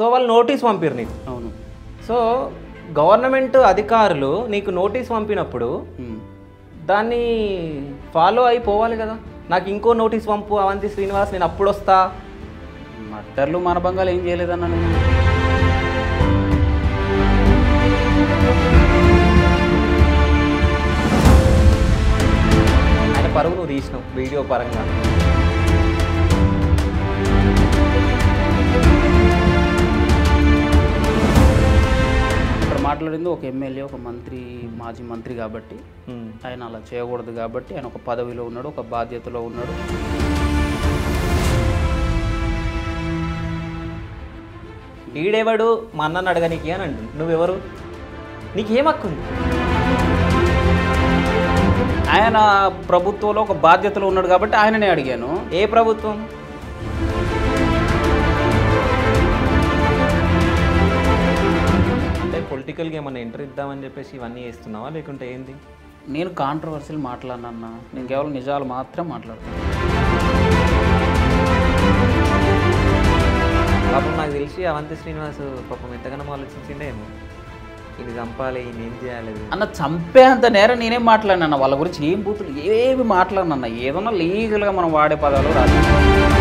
So వాళ్ళు notice పంపారు నీకు అవును సో గవర్నమెంట్ అధికారులు నీకు నోటీస్ పంపినప్పుడు దాన్ని ఫాలో అయిపోవాలి కదా నాకు ఇంకో నోటీస్ పంపు అవంతి శ్రీనివాస్ నేను అప్పుడు వస్తా మట్టర్లు మన బంగాలు ఏం చేయలేదన్నా నేను ఆయన పరువు నువ్వు తీసినావు వీడియో పరంగా మాట్లాడింది ఒక ఎమ్మెల్యే ఒక మంత్రి మాజీ మంత్రి కాబట్టి ఆయన అలా చేయకూడదు కాబట్టి ఆయన ఒక పదవిలో ఉన్నాడు ఒక బాధ్యతలో ఉన్నాడు ఈడేవాడు మా అడగ అడగనీకి అని అంటుంది నువ్వెవరు నీకేం హక్కుంది ఆయన ప్రభుత్వంలో ఒక బాధ్యతలో ఉన్నాడు కాబట్టి ఆయననే అడిగాను ఏ ప్రభుత్వం పొలిటికల్గా ఏమైనా ఎంటర్ ఇద్దామని చెప్పేసి ఇవన్నీ వేస్తున్నావా లేకుంటే ఏంది నేను కాంట్రవర్సీలు మాట్లాడినన్నా నేను కేవలం నిజాలు మాత్రం మాట్లాడుతున్నాను పాపం నాకు తెలిసి అవంతి శ్రీనివాస్ పాపం ఎంతగానో ఆలోచించిండే ఇది చంపాలి ఈయన ఏం చేయాలి అన్న చంపేంత నేరం నేనేం మాట్లాడినా వాళ్ళ గురించి ఏం బూతులు ఏమి మాట్లాడినా ఏదన్నా లీగల్గా మనం వాడే పదాలు రాజకీయ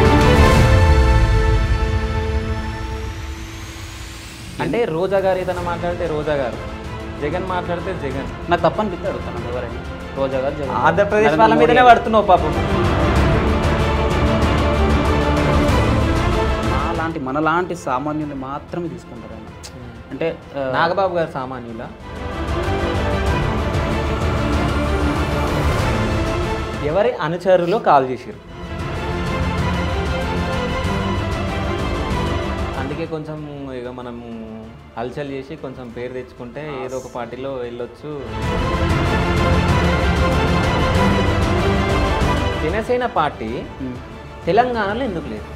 అంటే రోజా గారు ఏదైనా మాట్లాడితే రోజా గారు జగన్ మాట్లాడితే జగన్ నాకు తప్పనిపిస్తాడు తన ఎవరైనా రోజా గారు జగన్ ఆంధ్రప్రదేశ్ వాళ్ళ మీదనే పడుతున్నావు పాపం మాలాంటి మనలాంటి సామాన్యుల్ని మాత్రమే తీసుకుంటారు ఆయన అంటే నాగబాబు గారు సామాన్యుల ఎవరి అనుచరులో కాల్ చేసారు అందుకే కొంచెం ఇక మనము హల్చల్ చేసి కొంచెం పేరు తెచ్చుకుంటే ఏదో ఒక పార్టీలో వెళ్ళొచ్చు జనసేన పార్టీ తెలంగాణలో ఎందుకు లేదు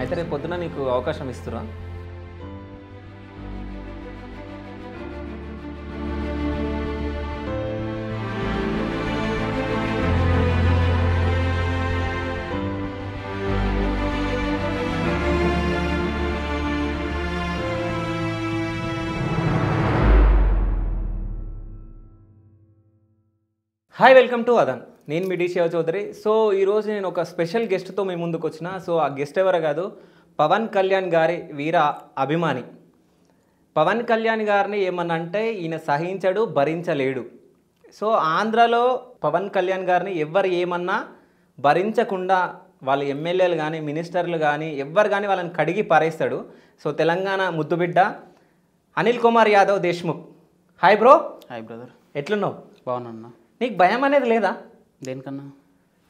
అయితే రేపు పొద్దున నీకు అవకాశం ఇస్తురా హాయ్ వెల్కమ్ టు అదన్ నేను మీ డి శివ చౌదరి సో ఈరోజు నేను ఒక స్పెషల్ గెస్ట్తో మీ ముందుకు వచ్చిన సో ఆ గెస్ట్ ఎవరు కాదు పవన్ కళ్యాణ్ గారి వీర అభిమాని పవన్ కళ్యాణ్ గారిని ఏమన్నా అంటే ఈయన సహించడు భరించలేడు సో ఆంధ్రలో పవన్ కళ్యాణ్ గారిని ఎవరు ఏమన్నా భరించకుండా వాళ్ళ ఎమ్మెల్యేలు కానీ మినిస్టర్లు కానీ ఎవరు కానీ వాళ్ళని కడిగి పారేస్తాడు సో తెలంగాణ ముద్దుబిడ్డ Anil Kumar Yadav Deshmukh hi bro hi brother ఎట్లున్నావు బాగున్నా నీకు భయం అనేది లేదా దేనికన్నా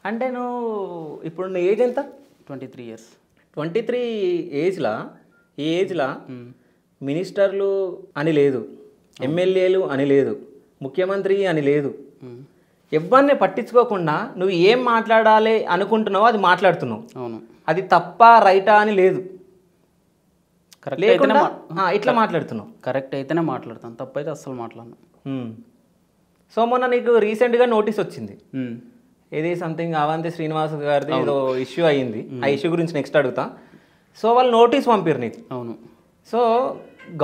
అంటే నువ్వు ఇప్పుడు నువ్వు ఏజ్ ఎంత twenty three years twenty three ఏజ్లా ఈ ఏజ్లా మినిస్టర్లు అని లేదు ఎమ్మెల్యేలు అని లేదు ముఖ్యమంత్రి అని లేదు ఎవరిని పట్టించుకోకుండా నువ్వు ఏం మాట్లాడాలి అనుకుంటున్నావో అది మాట్లాడుతున్నావు అవును అది తప్ప రైటా అని లేదు కరెక్ట్ ఇట్లా మాట్లాడుతున్నావు కరెక్ట్ అయితేనే మాట్లాడతాను తప్పైతే అస్సలు మాట్లాడను సో మొన్న నీకు రీసెంట్గా నోటీస్ వచ్చింది ఏది సంథింగ్ అవంతి శ్రీనివాస్ గారిది ఏదో ఇష్యూ అయ్యింది ఆ ఇష్యూ గురించి నెక్స్ట్ అడుగుతా సో వాళ్ళు నోటీస్ పంపారు నీకు అవును సో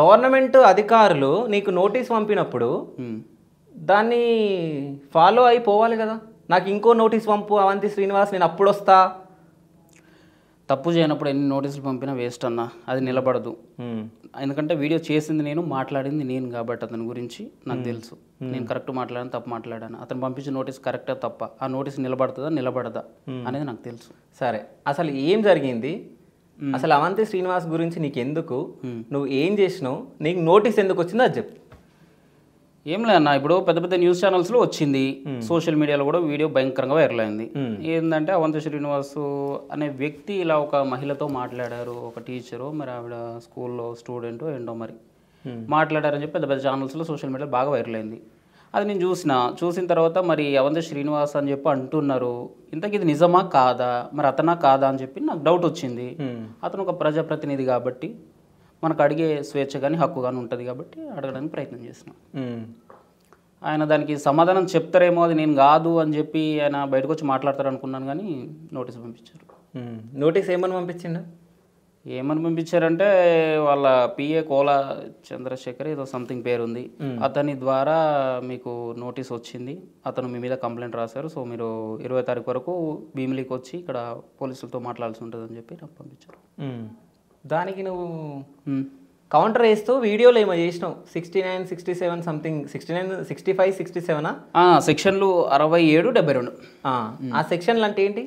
గవర్నమెంట్ అధికారులు నీకు నోటీస్ పంపినప్పుడు దాన్ని ఫాలో అయిపోవాలి కదా నాకు ఇంకో నోటీస్ పంపు అవంతి శ్రీనివాస్ నేను అప్పుడు వస్తా తప్పు చేయనప్పుడు ఎన్ని నోటీసులు పంపినా వేస్ట్ అన్న అది నిలబడదు ఎందుకంటే వీడియో చేసింది నేను మాట్లాడింది నేను కాబట్టి అతని గురించి నాకు తెలుసు నేను కరెక్ట్ మాట్లాడాను తప్పు మాట్లాడాను అతను పంపించిన నోటీస్ కరెక్టే తప్ప ఆ నోటీస్ నిలబడుతుందా నిలబడదా అనేది నాకు తెలుసు సరే అసలు ఏం జరిగింది అసలు అవంతి శ్రీనివాస్ గురించి నీకు ఎందుకు నువ్వు ఏం చేసినావు నీకు నోటీస్ ఎందుకు వచ్చిందో అది చెప్పు ఏం లేదన్న ఇప్పుడు పెద్ద పెద్ద న్యూస్ ఛానల్స్లో వచ్చింది సోషల్ మీడియాలో కూడా వీడియో భయంకరంగా వైరల్ అయింది ఏంటంటే అవంత శ్రీనివాస్ అనే వ్యక్తి ఇలా ఒక మహిళతో మాట్లాడారు ఒక టీచరు మరి ఆవిడ స్కూల్లో స్టూడెంట్ ఏంటో మరి మాట్లాడారని చెప్పి పెద్ద పెద్ద ఛానల్స్లో సోషల్ మీడియాలో బాగా వైరల్ అయింది అది నేను చూసిన చూసిన తర్వాత మరి అవంత శ్రీనివాస్ అని చెప్పి అంటున్నారు ఇంతకీ ఇది నిజమా కాదా మరి అతనా కాదా అని చెప్పి నాకు డౌట్ వచ్చింది అతను ఒక ప్రజాప్రతినిధి కాబట్టి మనకు అడిగే స్వేచ్ఛ కానీ హక్కు కానీ ఉంటుంది కాబట్టి అడగడానికి ప్రయత్నం చేసినాం ఆయన దానికి సమాధానం చెప్తారేమో అది నేను కాదు అని చెప్పి ఆయన బయటకు వచ్చి మాట్లాడతారు అనుకున్నాను కానీ నోటీస్ పంపించారు నోటీస్ ఏమని పంపించిండు ఏమని పంపించారంటే వాళ్ళ పిఏ కోల చంద్రశేఖర్ ఏదో సంథింగ్ పేరుంది అతని ద్వారా మీకు నోటీస్ వచ్చింది అతను మీ మీద కంప్లైంట్ రాశారు సో మీరు ఇరవై తారీఖు వరకు భీమిలీకి వచ్చి ఇక్కడ పోలీసులతో మాట్లాడాల్సి ఉంటుంది అని చెప్పి నాకు పంపించారు దానికి నువ్వు కౌంటర్ వేస్తూ వీడియోలు ఏమో చేసినావు sixty nine sixty seven something sixty nine sixty five sixty సెవెనా సెక్షన్లు అరవై ఏడు డెబ్బై రెండు ఆ సెక్షన్లు అంటే ఏంటి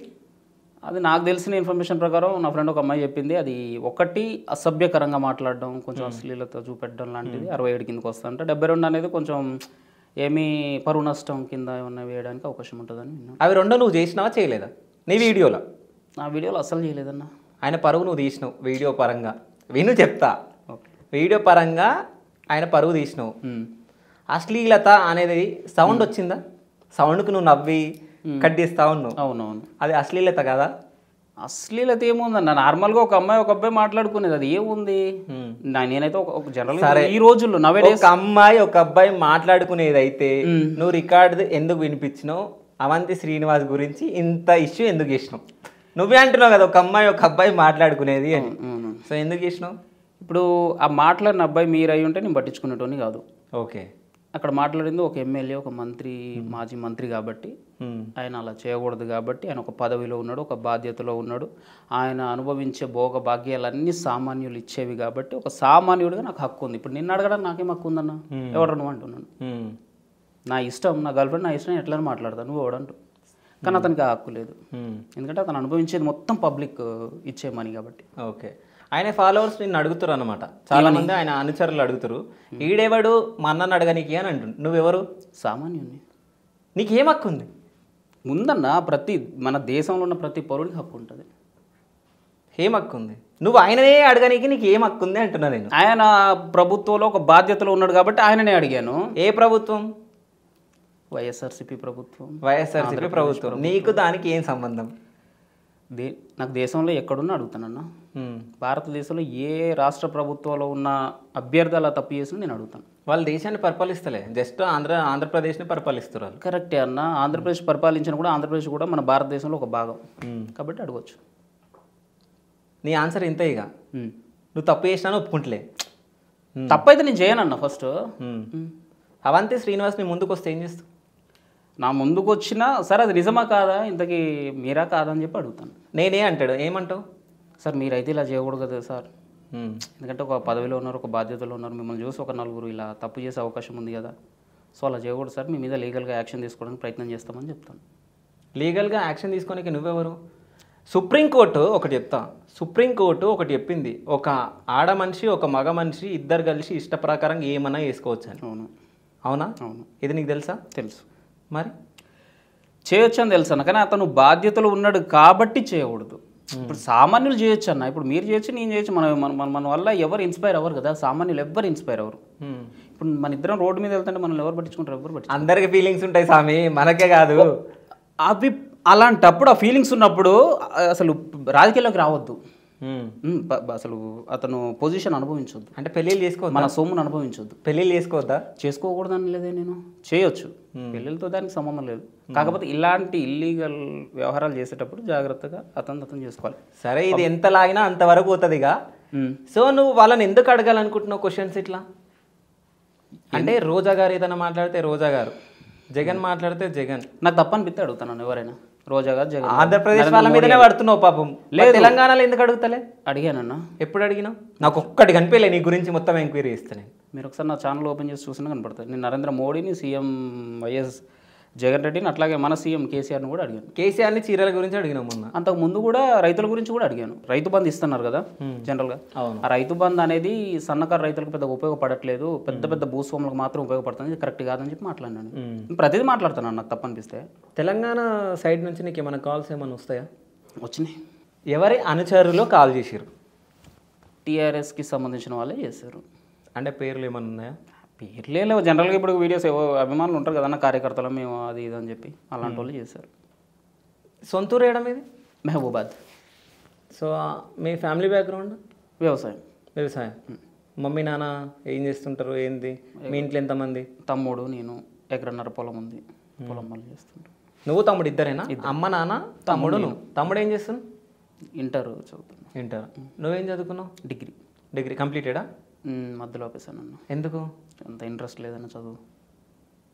అది నాకు తెలిసిన ఇన్ఫర్మేషన్ ప్రకారం నా ఫ్రెండ్ ఒక అమ్మాయి చెప్పింది అది ఒకటి అసభ్యకరంగా మాట్లాడడం కొంచెం అశ్లీలతో చూపెట్టడం లాంటిది అరవై ఏడు కిందకి వస్తుందంటే డెబ్బై రెండు అనేది కొంచెం ఏమీ పరువు నష్టం కింద ఏమన్నా వేయడానికి అవకాశం ఉంటుందని అవి రెండో నువ్వు చేసినావా చేయలేదా నీ వీడియోలో నా వీడియోలో అసలు చేయలేదన్నా ఆయన పరువు నువ్వు తీసినావు వీడియో పరంగా విను చెప్తా వీడియో పరంగా ఆయన పరువు తీసినావు అశ్లీలత అనేది సౌండ్ వచ్చిందా సౌండ్కి నువ్వు నవ్వి కట్ చేస్తా ఉన్నావు అవునవును అది అశ్లీలత కదా అశ్లీలత ఏముందన్న నార్మల్గా ఒక అమ్మాయి ఒక అబ్బాయి మాట్లాడుకునేది అది ఏముంది నేనైతే ఒక జనరల్ సరే ఈ రోజుల్లో నవ్వే ఒక అమ్మాయి ఒక అబ్బాయి మాట్లాడుకునేది అయితే నువ్వు రికార్డు ఎందుకు వినిపించినావు అవంతి శ్రీనివాస్ గురించి ఇంత ఇష్యూ ఎందుకు చేసినావు నువ్వే అంటున్నావు కదా ఒక అమ్మాయి ఒక అబ్బాయి మాట్లాడుకునేది అని సో ఎందుకు ఇచ్చినావు ఇప్పుడు ఆ మాట్లాడిన అబ్బాయి మీరు అయి ఉంటే నేను పట్టించుకునేటోని కాదు ఓకే అక్కడ మాట్లాడింది ఒక ఎమ్మెల్యే ఒక మంత్రి మాజీ మంత్రి కాబట్టి ఆయన అలా చేయకూడదు కాబట్టి ఆయన ఒక పదవిలో ఉన్నాడు ఒక బాధ్యతలో ఉన్నాడు ఆయన అనుభవించే భోగ భాగ్యాలన్నీ సామాన్యులు ఇచ్చేవి కాబట్టి ఒక సామాన్యుడిగా నాకు హక్కు ఉంది ఇప్పుడు నిన్న అడగడం నాకేం హక్కు ఉందన్న ఎవడను అంటున్నాను నా ఇష్టం నా గర్ల్ఫ్రెండ్ నా ఇష్టం ఎట్లా మాట్లాడతాను నువ్వు ఎవడంటు కానీ అతనికి ఆ హక్కు లేదు ఎందుకంటే అతను అనుభవించేది మొత్తం పబ్లిక్ uh, ఇచ్చే మనీ కాబట్టి ఓకే ఆయన ఫాలోవర్స్ నిన్ను అడుగుతారు అనమాట చాలా మంది ఆయన అనుచరులు అడుగుతారు ఈడేవాడు మా అన్నని అడగనికి అని అంటు నువ్వెవరు సామాన్యుని నీకేం హక్కు ఉంది ముందన్న ప్రతి మన దేశంలో ఉన్న ప్రతి పౌరుడికి హక్కు ఉంటుంది ఏం హక్కు ఉంది నువ్వు ఆయననే అడగడానికి నీకు ఏం హక్కు ఉంది అంటున్నా నేను ఆయన ప్రభుత్వంలో ఒక బాధ్యతలో ఉన్నాడు కాబట్టి ఆయననే అడిగాను ఏ ప్రభుత్వం వైఎస్ఆర్సీపీ ప్రభుత్వం వైఎస్ఆర్సీపీ ప్రభుత్వం నీకు దానికి ఏం సంబంధం దే నాకు దేశంలో ఎక్కడున్నా అడుగుతానన్నా భారతదేశంలో ఏ రాష్ట్ర ప్రభుత్వంలో ఉన్న అలా తప్పు చేసిన నేను అడుగుతాను వాళ్ళ దేశాన్ని పరిపాలిస్తలే జస్ట్ ఆంధ్ర ఆంధ్రప్రదేశ్ని పరిపాలిస్తున్నారు కరెక్టే అన్న ఆంధ్రప్రదేశ్ పరిపాలించిన కూడా ఆంధ్రప్రదేశ్ కూడా మన భారతదేశంలో ఒక భాగం కాబట్టి అడగవచ్చు నీ ఆన్సర్ ఇంత ఇక నువ్వు తప్పు చేసినా ఒప్పుకుంటలే తప్పైతే నేను చేయనన్నా ఫస్ట్ అవంతి శ్రీనివాస్ నీ ముందుకు వస్తే ఏం చేస్తావు నా ముందుకు వచ్చినా సరే అది నిజమా కాదా ఇంతకీ మీరా కాదా అని చెప్పి అడుగుతాను నేనే అంటాడు ఏమంటావు సార్ మీరైతే ఇలా చేయకూడదు కదా సార్ ఎందుకంటే ఒక పదవిలో ఉన్నారు ఒక బాధ్యతలో ఉన్నారు మిమ్మల్ని చూసి ఒక నలుగురు ఇలా తప్పు చేసే అవకాశం ఉంది కదా సో అలా చేయకూడదు సార్ మీ మీద లీగల్గా యాక్షన్ తీసుకోవడానికి ప్రయత్నం చేస్తామని చెప్తాను లీగల్గా యాక్షన్ తీసుకోనికి నువ్వెవరు సుప్రీంకోర్టు ఒకటి చెప్తా సుప్రీంకోర్టు ఒకటి చెప్పింది ఒక ఆడ మనిషి ఒక మగ మనిషి ఇద్దరు కలిసి ఇష్ట ప్రకారం ఏమన్నా వేసుకోవచ్చు అని అవును అవునా అవును ఇది నీకు తెలుసా తెలుసు మరి చేయొచ్చు అని తెలుసు అన్న కానీ అతను బాధ్యతలు ఉన్నాడు కాబట్టి చేయకూడదు ఇప్పుడు సామాన్యులు చేయొచ్చు అన్న ఇప్పుడు మీరు చేయొచ్చు నేను చేయొచ్చు మన మన మన వల్ల ఎవరు ఇన్స్పైర్ అవ్వరు కదా సామాన్యులు ఎవరు ఇన్స్పైర్ అవ్వరు ఇప్పుడు మన ఇద్దరం రోడ్డు మీద వెళ్తుంటే మనం ఎవరు పట్టించుకుంటారు ఎవరు పట్టి అందరికి ఫీలింగ్స్ ఉంటాయి స్వామి మనకే కాదు అవి అలాంటప్పుడు ఆ ఫీలింగ్స్ ఉన్నప్పుడు అసలు రాజకీయాల్లోకి రావద్దు అసలు అతను పొజిషన్ అనుభవించొద్దు అంటే పెళ్ళిళ్ళు చేసుకోవద్దు మన సొమ్మును అనుభవించొద్దు పెళ్ళిళ్ళు చేసుకోవద్దా చేసుకోకూడదని లేదే నేను చేయొచ్చు పెళ్ళిళ్ళతో దానికి సంబంధం లేదు కాకపోతే ఇలాంటి ఇల్లీగల్ వ్యవహారాలు చేసేటప్పుడు జాగ్రత్తగా అతను అతను చేసుకోవాలి సరే ఇది ఎంత లాగినా అంతవరకు అవుతుందిగా సో నువ్వు వాళ్ళని ఎందుకు అడగాలనుకుంటున్నావు క్వశ్చన్స్ ఇట్లా అంటే రోజా గారు ఏదైనా మాట్లాడితే రోజా గారు జగన్ మాట్లాడితే జగన్ నాకు తప్పనిపిస్తే అడుగుతాను ఎవరైనా రోజాగా గారు జగన్ ఆంధ్రప్రదేశ్ వాళ్ళ మీదనే పడుతున్నావు పాపం లేదు తెలంగాణలో ఎందుకు అడుగుతలే అడిగానన్నా ఎప్పుడు అడిగినా నాకు ఒక్కటి కనిపించలే నీ గురించి మొత్తం ఎంక్వైరీ చేస్తాను మీరు ఒకసారి నా ఛానల్ ఓపెన్ చేసి చూసినా కనపడుతుంది నేను నరేంద్ర మోడీని సీఎం వైఎస్ జగన్ రెడ్డిని అట్లాగే మన సీఎం కేసీఆర్ని కూడా అడిగాను కేసీఆర్ని చీరల గురించి అడిగినా మొన్న అంతకు ముందు కూడా రైతుల గురించి కూడా అడిగాను రైతు బంధు ఇస్తున్నారు కదా జనరల్గా ఆ రైతు బంధు అనేది సన్నకారు రైతులకు పెద్ద ఉపయోగపడట్లేదు పెద్ద పెద్ద భూస్వాములకు మాత్రం ఉపయోగపడుతుంది కరెక్ట్ కాదని చెప్పి మాట్లాడినాను ప్రతిదీ మాట్లాడుతున్నాను నాకు తప్పనిపిస్తే తెలంగాణ సైడ్ నుంచి నీకు ఏమైనా కాల్స్ ఏమైనా వస్తాయా వచ్చినాయి ఎవరి అనుచరులో కాల్ చేశారు టీఆర్ఎస్కి సంబంధించిన వాళ్ళే చేశారు అంటే పేర్లు ఏమైనా ఉన్నాయా పేర్లే లేవు జనరల్గా ఇప్పుడు వీడియోస్ ఏవో అభిమానులు ఉంటారు కదన్న కార్యకర్తలు మేము అది ఇది అని చెప్పి అలాంటి వాళ్ళు చేశారు సొంతూరు వేయడం ఇది మహబూబాద్ సో మీ ఫ్యామిలీ బ్యాక్గ్రౌండ్ వ్యవసాయం వ్యవసాయం మమ్మీ నాన్న ఏం చేస్తుంటారు ఏంది మీ ఇంట్లో ఎంతమంది తమ్ముడు నేను ఎకరన్నర పొలం ఉంది పొలం మళ్ళీ చేస్తుంటారు నువ్వు తమ్ముడు ఇద్దరేనా అమ్మ నాన్న తమ్ముడు నువ్వు తమ్ముడు ఏం చేస్తున్నావు ఇంటర్ చదువుతున్నా ఇంటర్ నువ్వేం చదువుకున్నావు డిగ్రీ డిగ్రీ కంప్లీటెడా మధ్యలో ఆపేసాను ఎందుకు అంత ఇంట్రెస్ట్ లేదన్న చదువు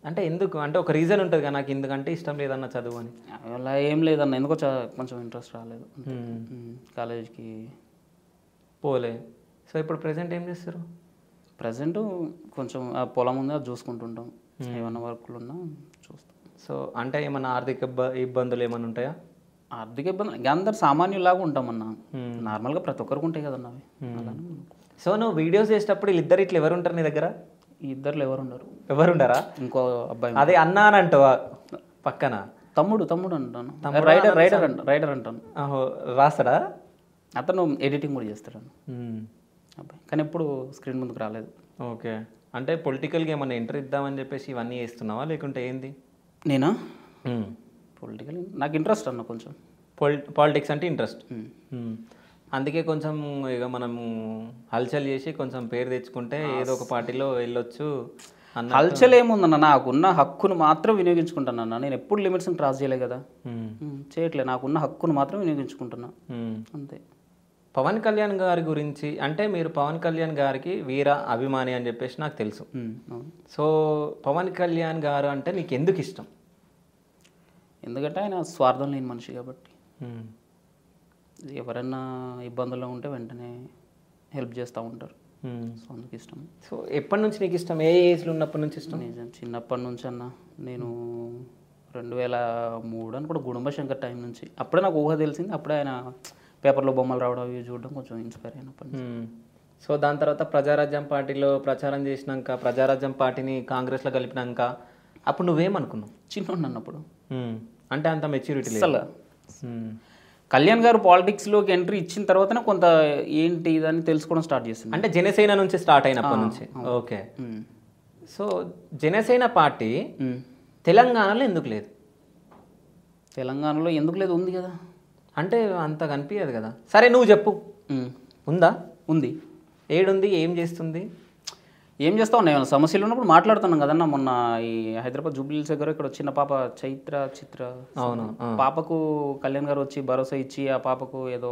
అంటే ఎందుకు అంటే ఒక రీజన్ ఉంటుంది కదా నాకు ఎందుకంటే ఇష్టం లేదన్న చదువు అని అలా ఏం లేదన్న ఎందుకో కొంచెం ఇంట్రెస్ట్ రాలేదు కాలేజీకి పోలే సో ఇప్పుడు ప్రజెంట్ ఏం చేస్తారు ప్రజెంట్ కొంచెం ఆ పొలం ఉంది అది చూసుకుంటుంటాం ఏమైనా వర్క్లు ఉన్నా చూస్తాం సో అంటే ఏమన్నా ఆర్థిక ఇబ్బందులు ఏమైనా ఉంటాయా ఆర్థిక ఇబ్బందులు అందరు సామాన్యులాగా ఉంటామన్నా నార్మల్గా ప్రతి ఒక్కరికి ఉంటాయి కదన్నా అవి సో నువ్వు వీడియోస్ చేసేటప్పుడు వీళ్ళిద్దరు ఇట్లా ఎవరు ఉంటారు నీ దగ్గర ఈ ఇద్దరు ఎవరున్నారు ఎవరుండరా ఇంకో అబ్బాయి అదే అన్నా అని అంటావా పక్కన తమ్ముడు తమ్ముడు అంటాను రైడర్ రైడర్ అంట రైడర్ అంటాను రాస్తాడా అతను ఎడిటింగ్ కూడా చేస్తాడు అబ్బాయి కానీ ఎప్పుడు స్క్రీన్ ముందుకు రాలేదు ఓకే అంటే పొలిటికల్గా ఏమన్నా ఎంటర్ ఇద్దామని చెప్పేసి ఇవన్నీ వేస్తున్నావా లేకుంటే ఏంది నేనా పొలిటికల్ నాకు ఇంట్రెస్ట్ అన్న కొంచెం పొలి పాలిటిక్స్ అంటే ఇంట్రెస్ట్ అందుకే కొంచెం ఇక మనము హల్చల్ చేసి కొంచెం పేరు తెచ్చుకుంటే ఏదో ఒక పార్టీలో వెళ్ళొచ్చు హల్చల్ ఏముందన్న నాకున్న హక్కును మాత్రం వినియోగించుకుంటానన్న నేను ఎప్పుడు లిమిట్స్ని క్రాస్ చేయలే కదా చేయట్లేదు నాకున్న హక్కును మాత్రం వినియోగించుకుంటున్నా అంతే పవన్ కళ్యాణ్ గారి గురించి అంటే మీరు పవన్ కళ్యాణ్ గారికి వీర అభిమాని అని చెప్పేసి నాకు తెలుసు సో పవన్ కళ్యాణ్ గారు అంటే నీకు ఎందుకు ఇష్టం ఎందుకంటే ఆయన స్వార్థం లేని మనిషి కాబట్టి ఎవరైనా ఇబ్బందుల్లో ఉంటే వెంటనే హెల్ప్ చేస్తూ ఉంటారు సో అందుకు ఇష్టం సో ఎప్పటి నుంచి నీకు ఇష్టం ఏ ఏజ్లో ఉన్నప్పటి నుంచి ఇష్టం నిజం చిన్నప్పటి నుంచి అన్న నేను రెండు వేల మూడు అని కూడా శంకర్ టైం నుంచి అప్పుడే నాకు ఊహ తెలిసింది అప్పుడే ఆయన పేపర్లో బొమ్మలు రావడం ఇవి చూడడం కొంచెం ఇన్స్పైర్ అయినప్పటి నుంచి సో దాని తర్వాత ప్రజారాజ్యం పార్టీలో ప్రచారం చేసినాక ప్రజారాజ్యం పార్టీని కాంగ్రెస్లో కలిపినాక అప్పుడు నువ్వేమనుకున్నావు చిన్న అన్నప్పుడు అంటే అంత మెచ్యూరిటీ అసలు కళ్యాణ్ గారు పాలిటిక్స్లోకి ఎంట్రీ ఇచ్చిన తర్వాతనే కొంత ఏంటి ఇదని తెలుసుకోవడం స్టార్ట్ చేసింది అంటే జనసేన నుంచి స్టార్ట్ అయినప్పటి నుంచి ఓకే సో జనసేన పార్టీ తెలంగాణలో ఎందుకు లేదు తెలంగాణలో ఎందుకు లేదు ఉంది కదా అంటే అంత కనిపించదు కదా సరే నువ్వు చెప్పు ఉందా ఉంది ఏడుంది ఏం చేస్తుంది ఏం చేస్తా ఉన్నాయి సమస్యలు ఉన్నప్పుడు మాట్లాడుతున్నాం కదన్నా మొన్న ఈ హైదరాబాద్ జూబ్లీహిల్స్ దగ్గర ఇక్కడ చిన్న పాప చైత్ర చిత్ర అవును పాపకు కళ్యాణ్ గారు వచ్చి భరోసా ఇచ్చి ఆ పాపకు ఏదో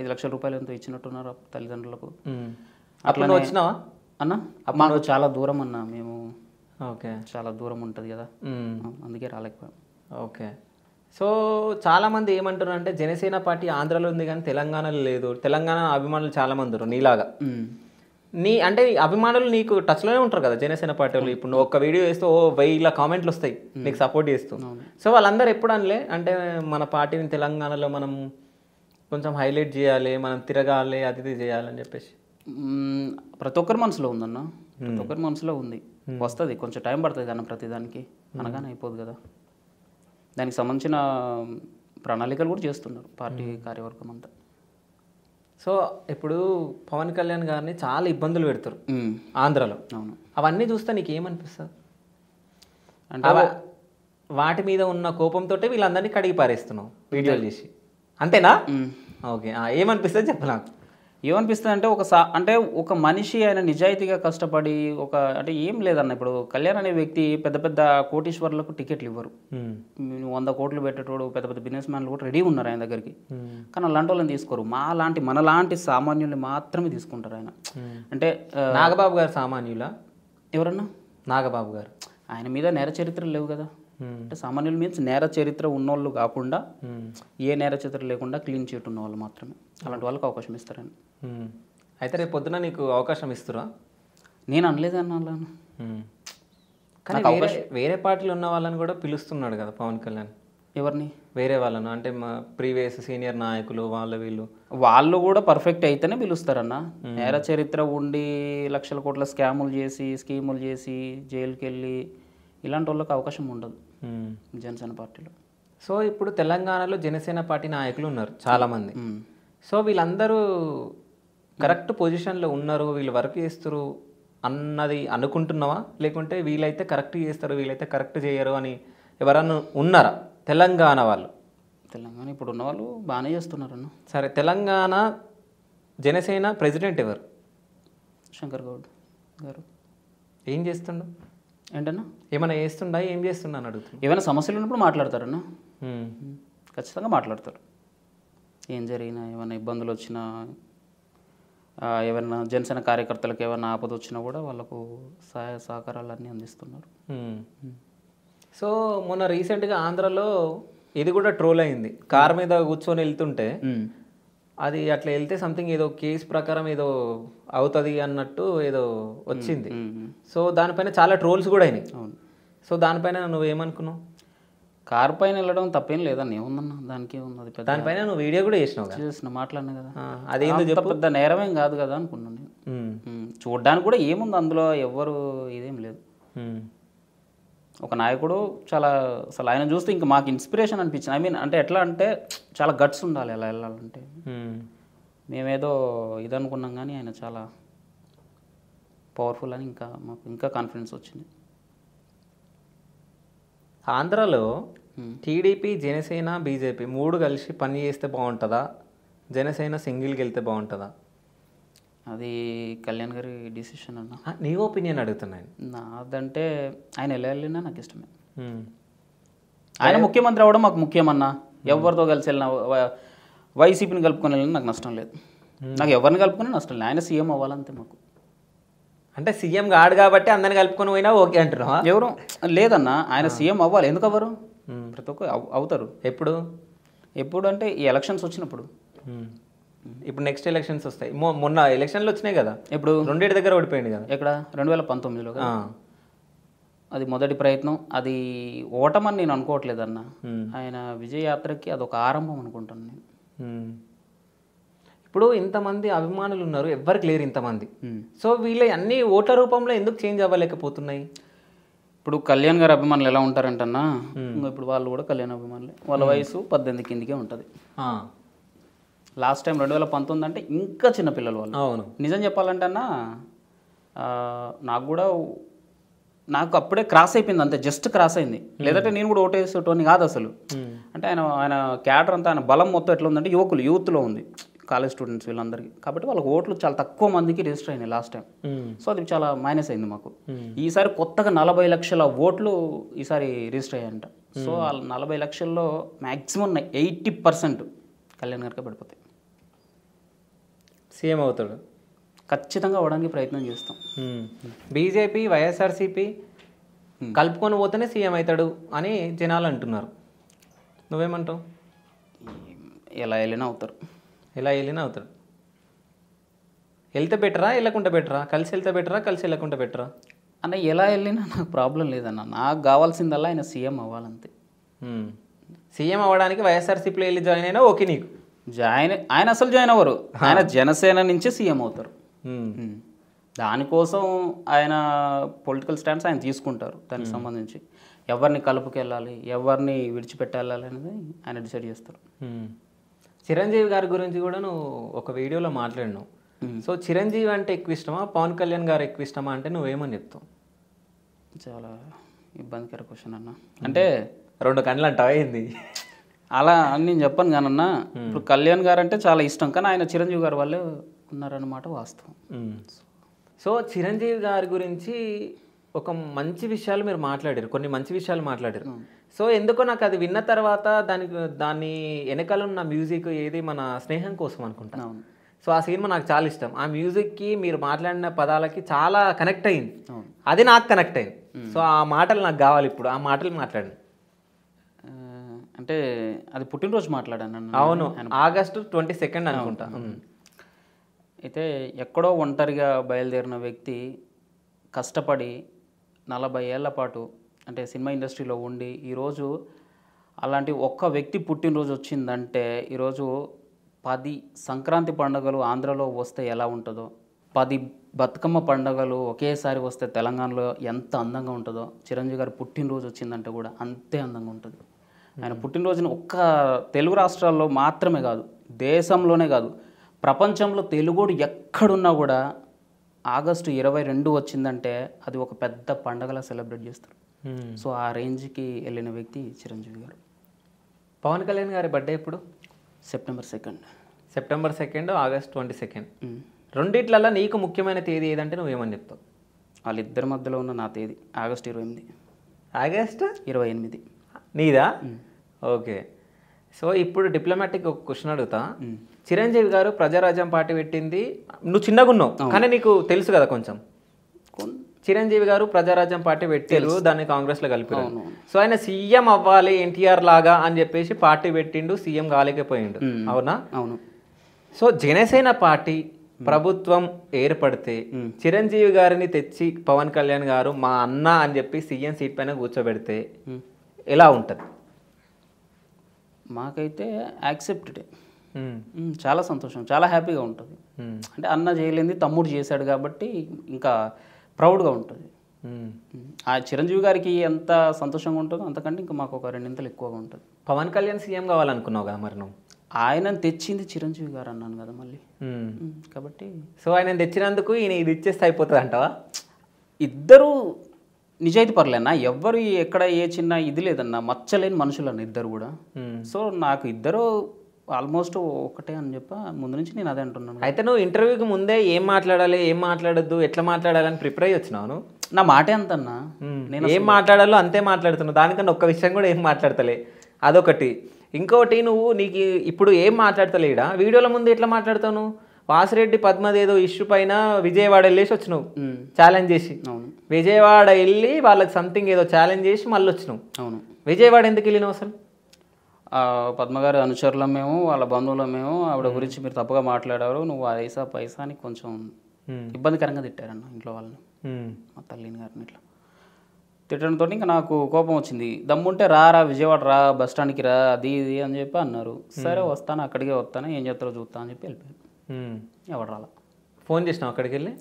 ఐదు లక్షల రూపాయలు ఎంతో ఇచ్చినట్టున్నారు తల్లిదండ్రులకు అట్లా వచ్చినావా అన్న మాకు చాలా దూరం అన్న మేము ఓకే చాలా దూరం ఉంటుంది కదా అందుకే రాలేకపోయాం ఓకే సో చాలామంది ఏమంటారు అంటే జనసేన పార్టీ ఆంధ్రాలో ఉంది కానీ తెలంగాణలో లేదు తెలంగాణ అభిమానులు చాలామంది ఉన్నారు నీలాగా నీ అంటే అభిమానులు నీకు టచ్లోనే ఉంటారు కదా జనసేన పార్టీ వాళ్ళు ఇప్పుడు నువ్వు ఒక వీడియో వేస్తే ఓ వెయ్యిల కామెంట్లు వస్తాయి నీకు సపోర్ట్ చేస్తూ సో వాళ్ళందరూ ఎప్పుడు అనలే అంటే మన పార్టీని తెలంగాణలో మనం కొంచెం హైలైట్ చేయాలి మనం తిరగాలి అది ఇది చేయాలని చెప్పేసి ప్రతి ఒక్కరి మనసులో ఉందన్న ప్రతి ఒక్కరి మనసులో ఉంది వస్తుంది కొంచెం టైం పడుతుంది అన్న ప్రతి దానికి అనగానే అయిపోదు కదా దానికి సంబంధించిన ప్రణాళికలు కూడా చేస్తున్నారు పార్టీ కార్యవర్గం అంతా సో ఇప్పుడు పవన్ కళ్యాణ్ గారిని చాలా ఇబ్బందులు పెడతారు ఆంధ్రలో అవును అవన్నీ చూస్తే నీకు ఏమనిపిస్తుంది అంటే వాటి మీద ఉన్న కోపంతో వీళ్ళందరినీ కడిగి పారేస్తున్నావు వీడియోలు చేసి అంతేనా ఓకే ఏమనిపిస్తుంది చెప్పు నాకు ఏమనిపిస్తుంది అంటే ఒక సా అంటే ఒక మనిషి ఆయన నిజాయితీగా కష్టపడి ఒక అంటే ఏం లేదన్న ఇప్పుడు కళ్యాణ్ అనే వ్యక్తి పెద్ద పెద్ద కోటీశ్వర్లకు టికెట్లు ఇవ్వరు వంద కోట్లు పెట్టేటోడు పెద్ద పెద్ద బిజినెస్ మ్యాన్లు కూడా రెడీ ఉన్నారు ఆయన దగ్గరికి కానీ అలాంటి తీసుకోరు మా లాంటి మన లాంటి సామాన్యుల్ని మాత్రమే తీసుకుంటారు ఆయన అంటే నాగబాబు గారు సామాన్యుల ఎవరన్నా నాగబాబు గారు ఆయన మీద నేర చరిత్రలు లేవు కదా Hmm. అంటే సామాన్యులు మీన్స్ నేర చరిత్ర ఉన్నోళ్ళు కాకుండా hmm. ఏ నేర చరిత్ర లేకుండా క్లీన్ చీట్ ఉన్న వాళ్ళు మాత్రమే అలాంటి వాళ్ళకి అవకాశం ఇస్తారని hmm. అయితే రేపు పొద్దున నీకు అవకాశం ఇస్తురా నేను అనలేదు అన్నాను కానీ వేరే పార్టీలు ఉన్న వాళ్ళని కూడా పిలుస్తున్నాడు కదా పవన్ కళ్యాణ్ ఎవరిని వేరే వాళ్ళను అంటే మా ప్రీవియస్ సీనియర్ నాయకులు వాళ్ళ వీళ్ళు వాళ్ళు కూడా పర్ఫెక్ట్ అయితేనే పిలుస్తారన్న నేర చరిత్ర ఉండి లక్షల కోట్ల స్కాములు చేసి స్కీములు చేసి జైలుకి వెళ్ళి ఇలాంటి వాళ్ళకి అవకాశం ఉండదు Hmm. జనసేన పార్టీలో సో ఇప్పుడు తెలంగాణలో జనసేన పార్టీ నాయకులు ఉన్నారు చాలామంది hmm. సో వీళ్ళందరూ కరెక్ట్ పొజిషన్లో ఉన్నారు వీళ్ళు వర్క్ చేస్తారు అన్నది అనుకుంటున్నావా లేకుంటే వీళ్ళైతే కరెక్ట్ చేస్తారు వీళ్ళైతే కరెక్ట్ చేయరు అని ఎవరన్నా ఉన్నారా తెలంగాణ వాళ్ళు తెలంగాణ ఇప్పుడు ఉన్న వాళ్ళు బాగానే చేస్తున్నారు సరే తెలంగాణ జనసేన ప్రెసిడెంట్ ఎవరు శంకర్ గౌడ్ గారు ఏం చేస్తుండ్రు ఏంటన్నా ఏమైనా చేస్తుండా ఏం చేస్తుండా అని అడుగుతుంది ఏమైనా సమస్యలు ఉన్నప్పుడు మాట్లాడతారన్నా ఖచ్చితంగా మాట్లాడతారు ఏం జరిగినా ఏమైనా ఇబ్బందులు వచ్చినా ఏమైనా జనసేన కార్యకర్తలకు ఏమైనా ఆపద వచ్చినా కూడా వాళ్ళకు సహాయ సహకారాలు అన్నీ అందిస్తున్నారు సో మొన్న రీసెంట్గా ఆంధ్రాలో ఇది కూడా ట్రోల్ అయింది కార్ మీద కూర్చొని వెళ్తుంటే అది అట్లా వెళ్తే సంథింగ్ ఏదో కేసు ప్రకారం ఏదో అవుతుంది అన్నట్టు ఏదో వచ్చింది సో దానిపైన చాలా ట్రోల్స్ కూడా అయినాయి సో దానిపైన నువ్వు ఏమనుకున్నావు కార్ పైన వెళ్ళడం తప్పేం లేదని ఏముందన్నా దానికి ఏముంది దానిపైన నువ్వు వీడియో కూడా చేసినావు చేసిన మాట్లాడినా కదా అదేందో చెప్ప పెద్ద నేరమేం కాదు కదా అనుకున్నాను నేను చూడడానికి కూడా ఏముంది అందులో ఎవ్వరు ఇదేం లేదు ఒక నాయకుడు చాలా అసలు ఆయన చూస్తే ఇంకా మాకు ఇన్స్పిరేషన్ అనిపించింది ఐ మీన్ అంటే ఎట్లా అంటే చాలా గట్స్ ఉండాలి ఎలా వెళ్ళాలంటే hmm. మేమేదో ఇది అనుకున్నాం కానీ ఆయన చాలా పవర్ఫుల్ అని ఇంకా మాకు ఇంకా కాన్ఫిడెన్స్ వచ్చింది ఆంధ్రాలో hmm. టీడీపీ జనసేన బీజేపీ మూడు కలిసి పని చేస్తే బాగుంటుందా జనసేన సింగిల్కి వెళ్తే బాగుంటుందా అది కళ్యాణ్ గారి డిసిషన్ అన్న నీ ఒపీనియన్ అడుగుతున్నాను నాదంటే ఆయన ఎలా వెళ్ళినా నాకు ఇష్టమే ఆయన ముఖ్యమంత్రి అవ్వడం మాకు ముఖ్యమన్నా ఎవరితో కలిసి వెళ్ళినా వైసీపీని కలుపుకొని వెళ్ళినా నాకు నష్టం లేదు నాకు ఎవరిని కలుపుకున్నా నష్టం లేదు ఆయన సీఎం అవ్వాలంతే మాకు అంటే సీఎం కాడు కాబట్టి అందరిని కలుపుకొని పోయినా ఓకే అంటున్నావా ఎవరు లేదన్నా ఆయన సీఎం అవ్వాలి ఎందుకు అవ్వరు ప్రతి ఒక్క అవుతారు ఎప్పుడు ఎప్పుడు అంటే ఈ ఎలక్షన్స్ వచ్చినప్పుడు ఇప్పుడు నెక్స్ట్ ఎలక్షన్స్ వస్తాయి మొన్న ఎలక్షన్లు వచ్చినాయి కదా ఇప్పుడు రెండేటి దగ్గర ఓడిపోయింది కదా ఇక్కడ రెండు వేల పంతొమ్మిదిలో అది మొదటి ప్రయత్నం అది ఓటమని నేను అనుకోవట్లేదు అన్న ఆయన విజయయాత్రకి అదొక ఆరంభం అనుకుంటాను నేను ఇప్పుడు ఇంతమంది అభిమానులు ఉన్నారు ఎవ్వరికి లేరు ఇంతమంది సో వీళ్ళ అన్ని ఓట్ల రూపంలో ఎందుకు చేంజ్ అవ్వలేకపోతున్నాయి ఇప్పుడు కళ్యాణ్ గారి అభిమానులు ఎలా ఉంటారంటన్నా ఇప్పుడు వాళ్ళు కూడా కళ్యాణ్ అభిమానులే వాళ్ళ వయసు పద్దెనిమిది కిందికే ఉంటుంది లాస్ట్ టైం రెండు వేల పంతొమ్మిది అంటే ఇంకా చిన్నపిల్లలు వాళ్ళు అవును నిజం చెప్పాలంటే అన్న నాకు కూడా నాకు అప్పుడే క్రాస్ అయిపోయింది అంతే జస్ట్ క్రాస్ అయింది లేదంటే నేను కూడా ఓటేసేటోని కాదు అసలు అంటే ఆయన ఆయన క్యాడర్ అంతా ఆయన బలం మొత్తం ఎట్లా ఉందంటే యువకులు యూత్లో ఉంది కాలేజ్ స్టూడెంట్స్ వీళ్ళందరికీ కాబట్టి వాళ్ళకి ఓట్లు చాలా తక్కువ మందికి రిజిస్టర్ అయినాయి లాస్ట్ టైం సో అది చాలా మైనస్ అయింది మాకు ఈసారి కొత్తగా నలభై లక్షల ఓట్లు ఈసారి రిజిస్టర్ అయ్యాయంట సో ఆ నలభై లక్షల్లో మ్యాక్సిమం ఎయిటీ పర్సెంట్ కళ్యాణ్ గారికి పడిపోతాయి సీఎం అవుతాడు ఖచ్చితంగా అవడానికి ప్రయత్నం చేస్తాం బీజేపీ వైఎస్ఆర్సీపీ కలుపుకొని పోతేనే సీఎం అవుతాడు అని జనాలు అంటున్నారు నువ్వేమంటావు ఎలా వెళ్ళినా అవుతారు ఎలా వెళ్ళినా అవుతాడు వెళ్తే బెటరా వెళ్ళకుండా బెటరా కలిసి వెళ్తే బెటరా కలిసి వెళ్ళకుండా బెటరా అన్న ఎలా వెళ్ళినా నాకు ప్రాబ్లం లేదన్న నాకు కావాల్సిందల్లా ఆయన సీఎం అవ్వాలంతే సీఎం అవ్వడానికి వైఎస్ఆర్సీపీలో వెళ్ళి జాయిన్ అయినా ఓకే నీకు జాయిన్ ఆయన అసలు జాయిన్ అవ్వరు ఆయన జనసేన నుంచి సీఎం అవుతారు దానికోసం ఆయన పొలిటికల్ స్టాండ్స్ ఆయన తీసుకుంటారు దానికి సంబంధించి ఎవరిని కలుపుకెళ్ళాలి ఎవరిని విడిచిపెట్టాలి అనేది ఆయన డిసైడ్ చేస్తారు చిరంజీవి గారి గురించి కూడా నువ్వు ఒక వీడియోలో మాట్లాడినవు సో చిరంజీవి అంటే ఎక్కువ ఇష్టమా పవన్ కళ్యాణ్ గారు ఎక్కువ ఇష్టమా అంటే నువ్వేమని చెప్తావు చాలా ఇబ్బందికర క్వశ్చన్ అన్న అంటే రెండు కళ్ళు అంటావా అయింది అలా అని నేను చెప్పాను కానన్న ఇప్పుడు కళ్యాణ్ గారు అంటే చాలా ఇష్టం కానీ ఆయన చిరంజీవి గారు వాళ్ళు ఉన్నారన్నమాట వాస్తవం సో చిరంజీవి గారి గురించి ఒక మంచి విషయాలు మీరు మాట్లాడారు కొన్ని మంచి విషయాలు మాట్లాడారు సో ఎందుకో నాకు అది విన్న తర్వాత దాని దాని వెనకాల ఉన్న మ్యూజిక్ ఏది మన స్నేహం కోసం అనుకుంటాను సో ఆ సినిమా నాకు చాలా ఇష్టం ఆ మ్యూజిక్కి మీరు మాట్లాడిన పదాలకి చాలా కనెక్ట్ అయింది అది నాకు కనెక్ట్ అయింది సో ఆ మాటలు నాకు కావాలి ఇప్పుడు ఆ మాటలు మాట్లాడండి అంటే అది పుట్టినరోజు మాట్లాడాను అవును ఆగస్టు ట్వంటీ సెకండ్ అనుకుంటా అయితే ఎక్కడో ఒంటరిగా బయలుదేరిన వ్యక్తి కష్టపడి నలభై ఏళ్ల పాటు అంటే సినిమా ఇండస్ట్రీలో ఉండి ఈరోజు అలాంటి ఒక్క వ్యక్తి పుట్టినరోజు వచ్చిందంటే ఈరోజు పది సంక్రాంతి పండుగలు ఆంధ్రలో వస్తే ఎలా ఉంటుందో పది బతుకమ్మ పండుగలు ఒకేసారి వస్తే తెలంగాణలో ఎంత అందంగా ఉంటుందో చిరంజీవి గారు పుట్టినరోజు వచ్చిందంటే కూడా అంతే అందంగా ఉంటుంది ఆయన పుట్టినరోజున ఒక్క తెలుగు రాష్ట్రాల్లో మాత్రమే కాదు దేశంలోనే కాదు ప్రపంచంలో తెలుగుడు ఎక్కడున్నా కూడా ఆగస్టు ఇరవై రెండు వచ్చిందంటే అది ఒక పెద్ద పండగలా సెలబ్రేట్ చేస్తారు సో ఆ రేంజ్కి వెళ్ళిన వ్యక్తి చిరంజీవి గారు పవన్ కళ్యాణ్ గారి బర్త్డే ఇప్పుడు September second September second August twenty second రెండిట్లలో నీకు ముఖ్యమైన తేదీ ఏదంటే ఏమని చెప్తావు వాళ్ళిద్దరి మధ్యలో ఉన్న నా తేదీ ఆగస్ట్ ఇరవై ఎనిమిది ఆగస్ట్ ఇరవై ఎనిమిది నీదా ఓకే సో ఇప్పుడు డిప్లొమాటిక్ ఒక క్వశ్చన్ అడుగుతా చిరంజీవి గారు ప్రజారాజ్యం పార్టీ పెట్టింది నువ్వు చిన్నగా ఉన్నావు కానీ నీకు తెలుసు కదా కొంచెం చిరంజీవి గారు ప్రజారాజ్యం పార్టీ పెట్టారు దాన్ని కాంగ్రెస్లో కలిపి సో ఆయన సీఎం అవ్వాలి ఎన్టీఆర్ లాగా అని చెప్పేసి పార్టీ పెట్టిండు సీఎం కాలేకపోయిండు అవునా అవును సో జనసేన పార్టీ ప్రభుత్వం ఏర్పడితే చిరంజీవి గారిని తెచ్చి పవన్ కళ్యాణ్ గారు మా అన్న అని చెప్పి సీఎం సీట్ పైన కూర్చోబెడితే ఎలా ఉంటుంది మాకైతే యాక్సెప్టెడ్ చాలా సంతోషం చాలా హ్యాపీగా ఉంటుంది అంటే అన్న చేయలేంది తమ్ముడు చేశాడు కాబట్టి ఇంకా ప్రౌడ్గా ఉంటుంది ఆ చిరంజీవి గారికి ఎంత సంతోషంగా ఉంటుందో అంతకంటే ఇంకా మాకు ఒక రెండింతలు ఎక్కువగా ఉంటుంది పవన్ కళ్యాణ్ సీఎం కావాలనుకున్నావు కదా మరి నువ్వు ఆయన తెచ్చింది చిరంజీవి గారు అన్నాను కదా మళ్ళీ కాబట్టి సో ఆయన తెచ్చినందుకు ఈయన ఇది ఇచ్చేస్తే అయిపోతుంది అంటావా ఇద్దరు నిజాయితీ పర్లేనా ఎవ్వరు ఎక్కడ ఏ చిన్న ఇది లేదన్నా మచ్చలేని మనుషులన్న ఇద్దరు కూడా సో నాకు ఇద్దరు ఆల్మోస్ట్ ఒకటే అని చెప్ప ముందు నుంచి నేను అదే అంటున్నాను అయితే నువ్వు ఇంటర్వ్యూకి ముందే ఏం మాట్లాడాలి ఏం మాట్లాడద్దు ఎట్లా మాట్లాడాలని ప్రిపేర్ అయ్యి వచ్చినావు నా మాటే అంతన్నా నేను ఏం మాట్లాడాలో అంతే మాట్లాడుతున్నావు దానికన్నా ఒక్క విషయం కూడా ఏం మాట్లాడతలే అదొకటి ఇంకోటి నువ్వు నీకు ఇప్పుడు ఏం మాట్లాడతలేడా వీడియోల ముందు ఎట్లా మాట్లాడతావు వాసిరెడ్డి పద్మదేదో ఇష్యూ పైన విజయవాడ వెళ్ళేసి వచ్చినావు ఛాలెంజ్ చేసి విజయవాడ వెళ్ళి వాళ్ళకి సంథింగ్ ఏదో ఛాలెంజ్ చేసి మళ్ళీ వచ్చినావు అవును విజయవాడ ఎందుకు వెళ్ళినావు అసలు పద్మగారి అనుచరుల మేము వాళ్ళ బంధువుల మేము ఆవిడ గురించి మీరు తప్పుగా మాట్లాడారు నువ్వు ఐసా పైసా అని కొంచెం ఇబ్బందికరంగా తిట్టారన్న ఇంట్లో వాళ్ళని మా తల్లిని గారిని ఇట్లా తిట్టడంతో ఇంకా నాకు కోపం వచ్చింది దమ్ముంటే రా రా విజయవాడ రా బస్ స్టాండ్కి రా అది ఇది అని చెప్పి అన్నారు సరే వస్తాను అక్కడికే వస్తాను ఏం చేస్తారో చూస్తాను అని చెప్పి వెళ్ళిపోయాను ఎవరు రాలా ఫోన్ చేసినావు అక్కడికి వెళ్ళి